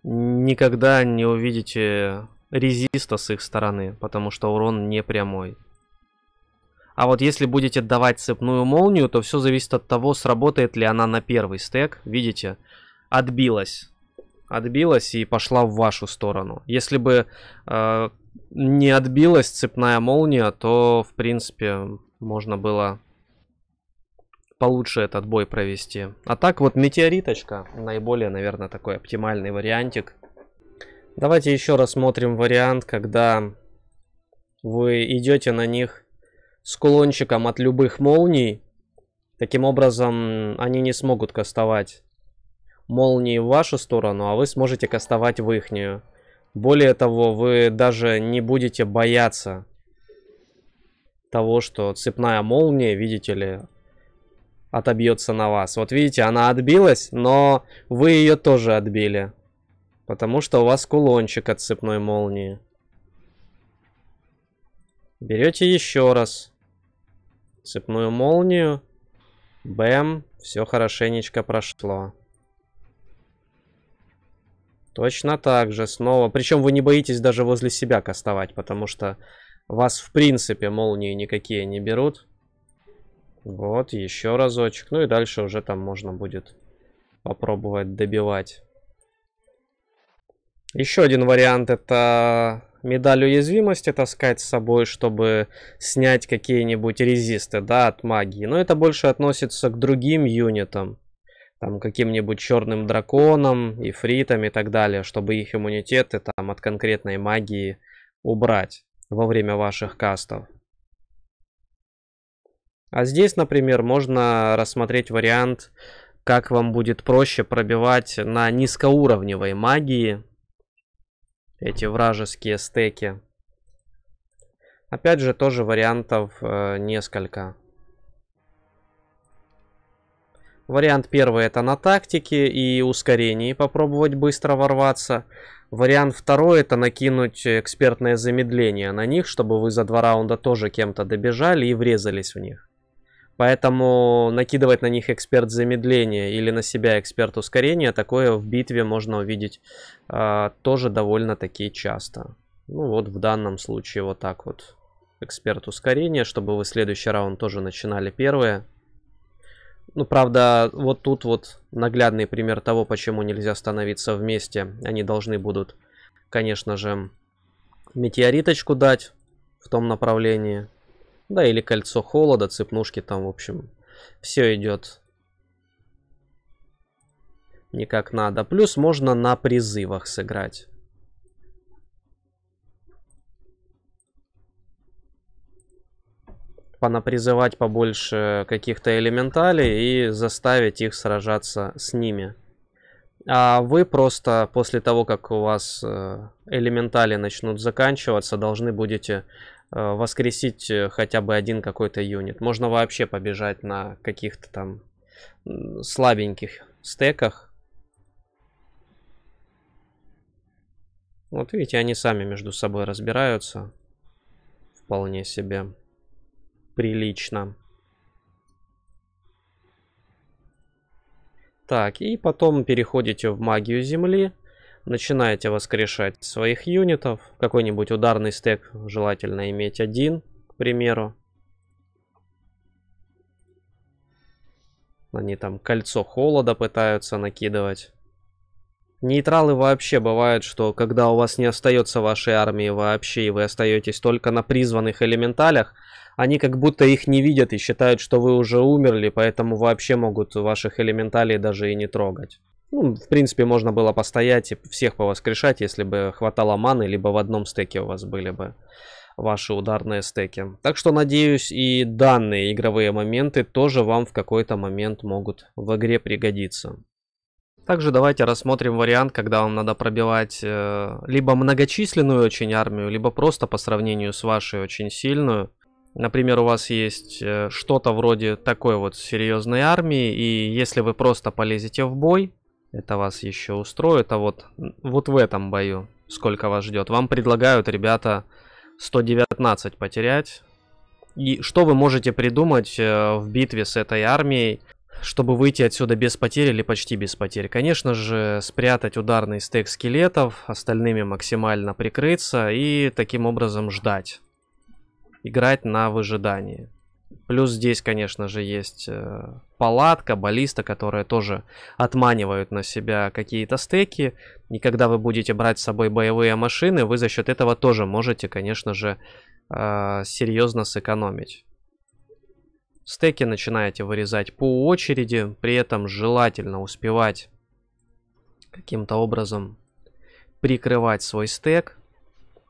Speaker 1: никогда не увидите резиста с их стороны, потому что урон не прямой. А вот если будете давать цепную молнию, то все зависит от того, сработает ли она на первый стек. Видите, отбилась. Отбилась и пошла в вашу сторону. Если бы э, не отбилась цепная молния, то, в принципе, можно было получше этот бой провести. А так вот метеориточка, наиболее, наверное, такой оптимальный вариантик. Давайте еще рассмотрим вариант, когда вы идете на них с кулончиком от любых молний. Таким образом, они не смогут кастовать молнии в вашу сторону, а вы сможете кастовать в ихнюю. Более того, вы даже не будете бояться того, что цепная молния, видите ли, отобьется на вас. Вот видите, она отбилась, но вы ее тоже отбили. Потому что у вас кулончик от цепной молнии. Берете еще раз цепную молнию. Бэм, все хорошенечко прошло. Точно так же, снова. Причем вы не боитесь даже возле себя кастовать, потому что вас в принципе молнии никакие не берут. Вот, еще разочек. Ну и дальше уже там можно будет попробовать добивать. Еще один вариант это медаль уязвимости таскать с собой, чтобы снять какие-нибудь резисты, да, от магии. Но это больше относится к другим юнитам. Там каким-нибудь черным драконом, ифритом и так далее, чтобы их иммунитеты там от конкретной магии убрать во время ваших кастов. А здесь, например, можно рассмотреть вариант, как вам будет проще пробивать на низкоуровневой магии эти вражеские стеки. Опять же, тоже вариантов э, несколько. Вариант первый это на тактике и ускорении попробовать быстро ворваться. Вариант второй это накинуть экспертное замедление на них, чтобы вы за два раунда тоже кем-то добежали и врезались в них. Поэтому накидывать на них эксперт замедления или на себя эксперт ускорения, такое в битве можно увидеть э, тоже довольно-таки часто. Ну вот в данном случае вот так вот. Эксперт ускорения, чтобы вы следующий раунд тоже начинали первые. Ну, правда, вот тут вот наглядный пример того, почему нельзя становиться вместе. Они должны будут, конечно же, метеориточку дать в том направлении. Да, или кольцо холода, цепнушки там, в общем, все идет не как надо. Плюс можно на призывах сыграть. понапризывать побольше каких-то элементалей и заставить их сражаться с ними. А вы просто после того, как у вас э, элементали начнут заканчиваться, должны будете Э, воскресить э, хотя бы один какой-то юнит. Можно вообще побежать на каких-то там слабеньких стеках. Вот видите, они сами между собой разбираются. Вполне себе прилично. Так, и потом переходите в магию земли. Начинаете воскрешать своих юнитов. Какой-нибудь ударный стек желательно иметь один, к примеру. Они там кольцо холода пытаются накидывать. Нейтралы вообще бывают, что когда у вас не остается вашей армии вообще, и вы остаетесь только на призванных элементалях, они как будто их не видят и считают, что вы уже умерли, поэтому вообще могут ваших элементалей даже и не трогать. Ну, в принципе, можно было постоять и всех повоскрешать, если бы хватало маны, либо в одном стеке у вас были бы ваши ударные стеки. Так что, надеюсь, и данные игровые моменты тоже вам в какой-то момент могут в игре пригодиться. Также давайте рассмотрим вариант, когда вам надо пробивать э, либо многочисленную очень армию, либо просто по сравнению с вашей очень сильную. Например, у вас есть э, что-то вроде такой вот серьезной армии, и если вы просто полезете в бой, это вас еще устроит. А вот, вот в этом бою сколько вас ждет. Вам предлагают, ребята, 119 потерять. И что вы можете придумать э, в битве с этой армией, чтобы выйти отсюда без потерь или почти без потерь? Конечно же, спрятать ударный стек скелетов, остальными максимально прикрыться и таким образом ждать. Играть на выжидании. Плюс здесь, конечно же, есть э, палатка, баллиста, которая тоже отманивают на себя какие-то стеки. И когда вы будете брать с собой боевые машины, вы за счет этого тоже можете, конечно же, э, серьезно сэкономить. Стеки начинаете вырезать по очереди, при этом желательно успевать каким-то образом прикрывать свой стек,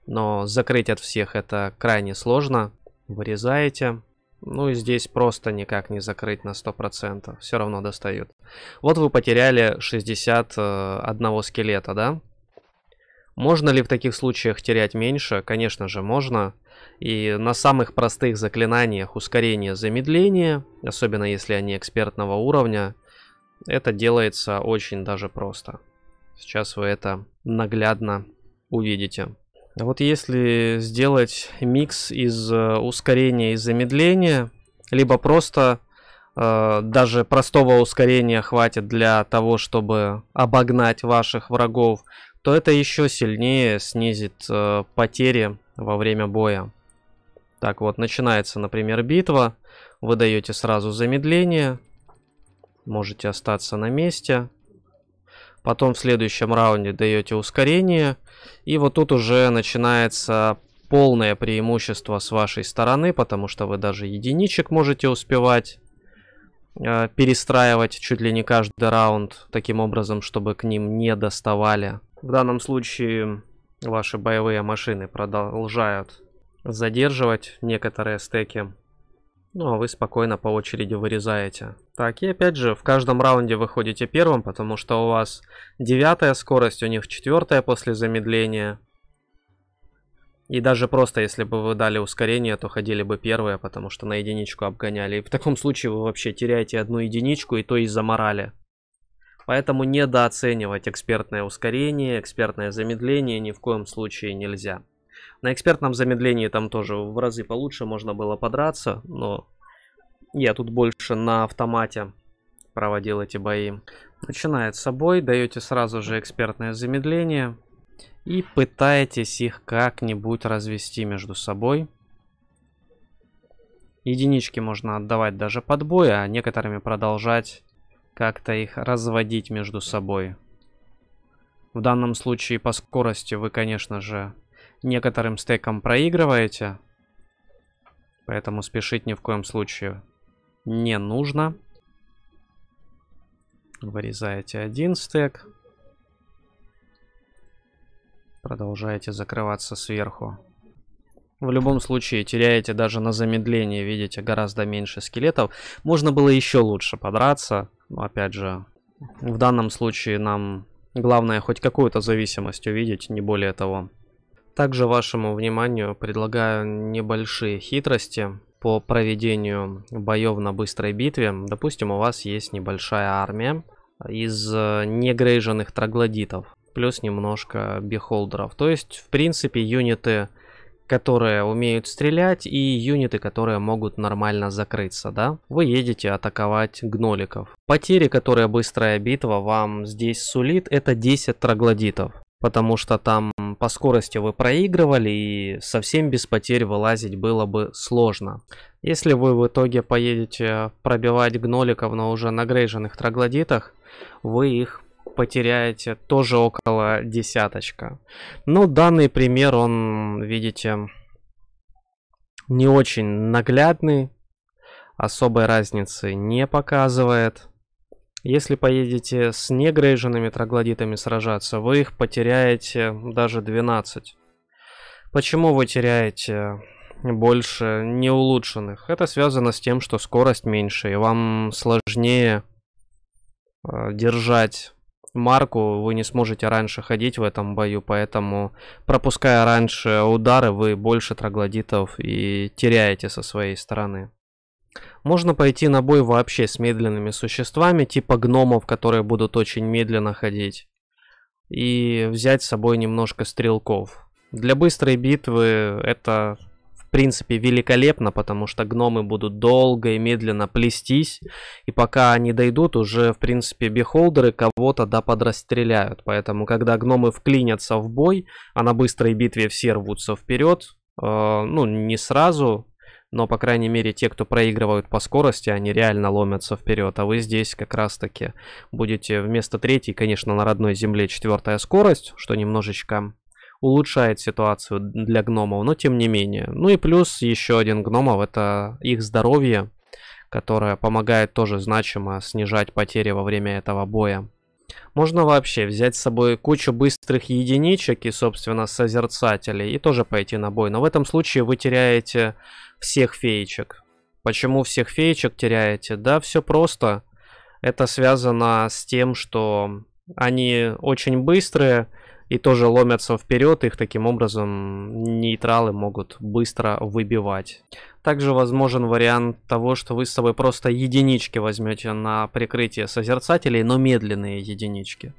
Speaker 1: но закрыть от всех это крайне сложно. Вырезаете. Ну и здесь просто никак не закрыть на 100%. Все равно достают. Вот вы потеряли 61 э, скелета, да? Можно ли в таких случаях терять меньше? Конечно же можно. И на самых простых заклинаниях ускорение замедление, особенно если они экспертного уровня, это делается очень даже просто. Сейчас вы это наглядно увидите. А вот если сделать микс из э, ускорения и замедления, либо просто э, даже простого ускорения хватит для того, чтобы обогнать ваших врагов, то это еще сильнее снизит э, потери во время боя. Так вот, начинается, например, битва. Вы даете сразу замедление. Можете остаться на месте. Потом в следующем раунде даете ускорение. И вот тут уже начинается полное преимущество с вашей стороны, потому что вы даже единичек можете успевать э, перестраивать чуть ли не каждый раунд таким образом, чтобы к ним не доставали. В данном случае ваши боевые машины продолжают задерживать некоторые стеки ну, а вы спокойно по очереди вырезаете. Так, и опять же, в каждом раунде выходите первым, потому что у вас девятая скорость, у них четвертая после замедления. И даже просто, если бы вы дали ускорение, то ходили бы первые, потому что на единичку обгоняли. И в таком случае вы вообще теряете одну единичку, и то из-за морали. Поэтому недооценивать экспертное ускорение, экспертное замедление ни в коем случае нельзя. На экспертном замедлении там тоже в разы получше можно было подраться, но я тут больше на автомате проводил эти бои. Начинает с собой, даете сразу же экспертное замедление и пытаетесь их как-нибудь развести между собой. Единички можно отдавать даже под бой, а некоторыми продолжать как-то их разводить между собой. В данном случае по скорости вы, конечно же, некоторым стекам проигрываете. Поэтому спешить ни в коем случае не нужно. Вырезаете один стек. Продолжаете закрываться сверху. В любом случае, теряете даже на замедлении, видите, гораздо меньше скелетов. Можно было еще лучше подраться. Но опять же, в данном случае нам главное хоть какую-то зависимость увидеть, не более того. Также вашему вниманию предлагаю небольшие хитрости по проведению боев на быстрой битве. Допустим, у вас есть небольшая армия из э, негрейженных троглодитов, плюс немножко бихолдеров. То есть, в принципе, юниты, которые умеют стрелять, и юниты, которые могут нормально закрыться, да? Вы едете атаковать гноликов. Потери, которые быстрая битва вам здесь сулит, это 10 троглодитов потому что там по скорости вы проигрывали и совсем без потерь вылазить было бы сложно. Если вы в итоге поедете э, пробивать гноликов, но уже на нагрейженных троглодитах, вы их потеряете тоже около десяточка. Но ну, данный пример, он, видите, не очень наглядный, особой разницы не показывает. Если поедете с негрейженными троглодитами сражаться, вы их потеряете даже 12. Почему вы теряете больше неулучшенных? Это связано с тем, что скорость меньше, и вам сложнее э, держать марку, вы не сможете раньше ходить в этом бою, поэтому пропуская раньше удары, вы больше троглодитов и теряете со своей стороны. Можно пойти на бой вообще с медленными существами, типа гномов, которые будут очень медленно ходить. И взять с собой немножко стрелков. Для быстрой битвы это, в принципе, великолепно, потому что гномы будут долго и медленно плестись. И пока они дойдут, уже, в принципе, бихолдеры кого-то да подрастреляют. Поэтому, когда гномы вклинятся в бой, а на быстрой битве все рвутся вперед, э, ну, не сразу, но, по крайней мере, те, кто проигрывают по скорости, они реально ломятся вперед. А вы здесь как раз-таки будете вместо третьей, конечно, на родной земле четвертая скорость, что немножечко улучшает ситуацию для гномов, но тем не менее. Ну и плюс еще один гномов, это их здоровье, которое помогает тоже значимо снижать потери во время этого боя. Можно вообще взять с собой кучу быстрых единичек и, собственно, созерцателей и тоже пойти на бой. Но в этом случае вы теряете всех феечек. Почему всех феечек теряете? Да, все просто. Это связано с тем, что они очень быстрые, и тоже ломятся вперед, их таким образом нейтралы могут быстро выбивать. Также возможен вариант того, что вы с собой просто единички возьмете на прикрытие созерцателей, но медленные единички.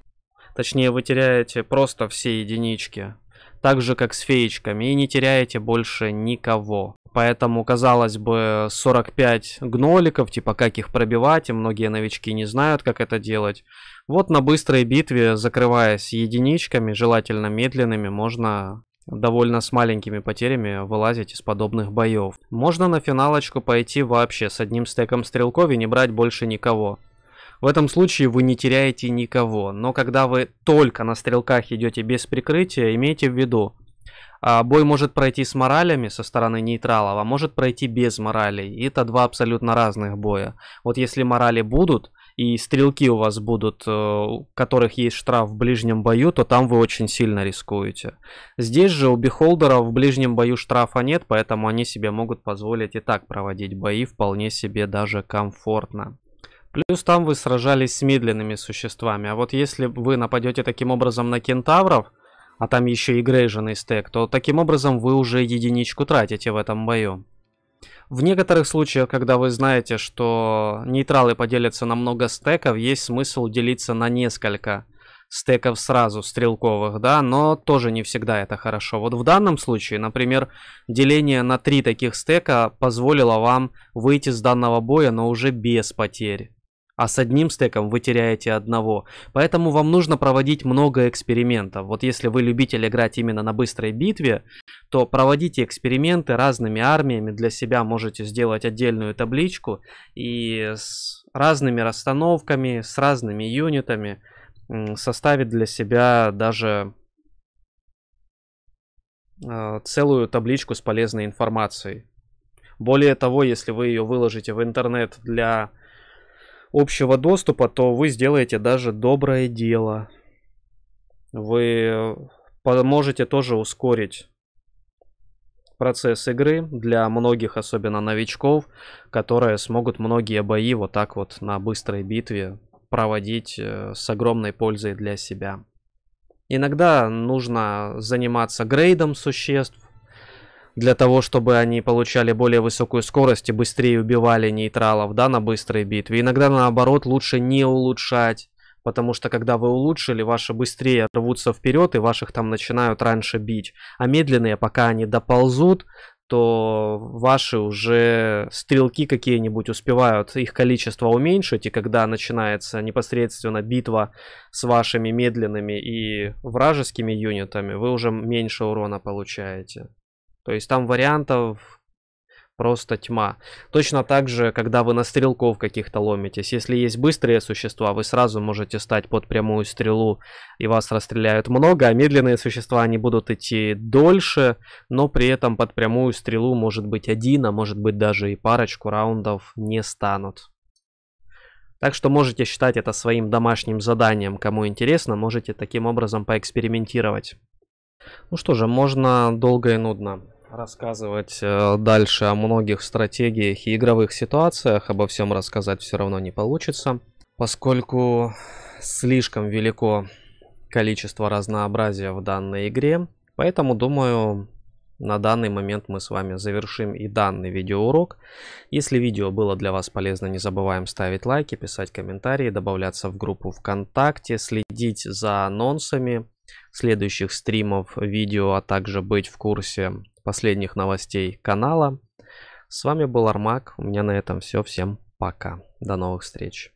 Speaker 1: Точнее, вы теряете просто все единички, так же как с феечками, и не теряете больше никого. Поэтому, казалось бы, 45 гноликов, типа как их пробивать, и многие новички не знают, как это делать. Вот на быстрой битве, закрываясь единичками, желательно медленными, можно довольно с маленькими потерями вылазить из подобных боев. Можно на финалочку пойти вообще с одним стеком стрелков и не брать больше никого. В этом случае вы не теряете никого, но когда вы только на стрелках идете без прикрытия, имейте в виду, а, бой может пройти с моралями со стороны нейтралов, а может пройти без моралей. это два абсолютно разных боя. Вот если морали будут, и стрелки у вас будут, э, у которых есть штраф в ближнем бою, то там вы очень сильно рискуете. Здесь же у бихолдера в ближнем бою штрафа нет, поэтому они себе могут позволить и так проводить бои вполне себе даже комфортно. Плюс там вы сражались с медленными существами. А вот если вы нападете таким образом на кентавров, а там еще и грейженый стек, то таким образом вы уже единичку тратите в этом бою. В некоторых случаях, когда вы знаете, что нейтралы поделятся на много стеков, есть смысл делиться на несколько стеков сразу, стрелковых, да, но тоже не всегда это хорошо. Вот в данном случае, например, деление на три таких стека позволило вам выйти с данного боя, но уже без потерь а с одним стеком вы теряете одного. Поэтому вам нужно проводить много экспериментов. Вот если вы любитель играть именно на быстрой битве, то проводите эксперименты разными армиями. Для себя можете сделать отдельную табличку и с разными расстановками, с разными юнитами составить для себя даже э, целую табличку с полезной информацией. Более того, если вы ее выложите в интернет для общего доступа, то вы сделаете даже доброе дело. Вы э, поможете тоже ускорить процесс игры для многих, особенно новичков, которые смогут многие бои вот так вот на быстрой битве проводить э, с огромной пользой для себя. Иногда нужно заниматься грейдом существ, для того, чтобы они получали более высокую скорость и быстрее убивали нейтралов, да, на быстрой битве. Иногда, наоборот, лучше не улучшать, потому что, когда вы улучшили, ваши быстрее рвутся вперед, и ваших там начинают раньше бить. А медленные, пока они доползут, то ваши уже стрелки какие-нибудь успевают их количество уменьшить, и когда начинается непосредственно битва с вашими медленными и вражескими юнитами, вы уже меньше урона получаете. То есть там вариантов просто тьма. Точно так же, когда вы на стрелков каких-то ломитесь. Если есть быстрые существа, вы сразу можете стать под прямую стрелу, и вас расстреляют много, а медленные существа, они будут идти дольше, но при этом под прямую стрелу может быть один, а может быть даже и парочку раундов не станут. Так что можете считать это своим домашним заданием. Кому интересно, можете таким образом поэкспериментировать. Ну что же, можно долго и нудно рассказывать э, дальше о многих стратегиях и игровых ситуациях, обо всем рассказать все равно не получится, поскольку слишком велико количество разнообразия в данной игре, поэтому думаю, на данный момент мы с вами завершим и данный видеоурок. Если видео было для вас полезно, не забываем ставить лайки, писать комментарии, добавляться в группу ВКонтакте, следить за анонсами следующих стримов, видео, а также быть в курсе последних новостей канала. С вами был Армак. У меня на этом все. Всем пока. До новых встреч.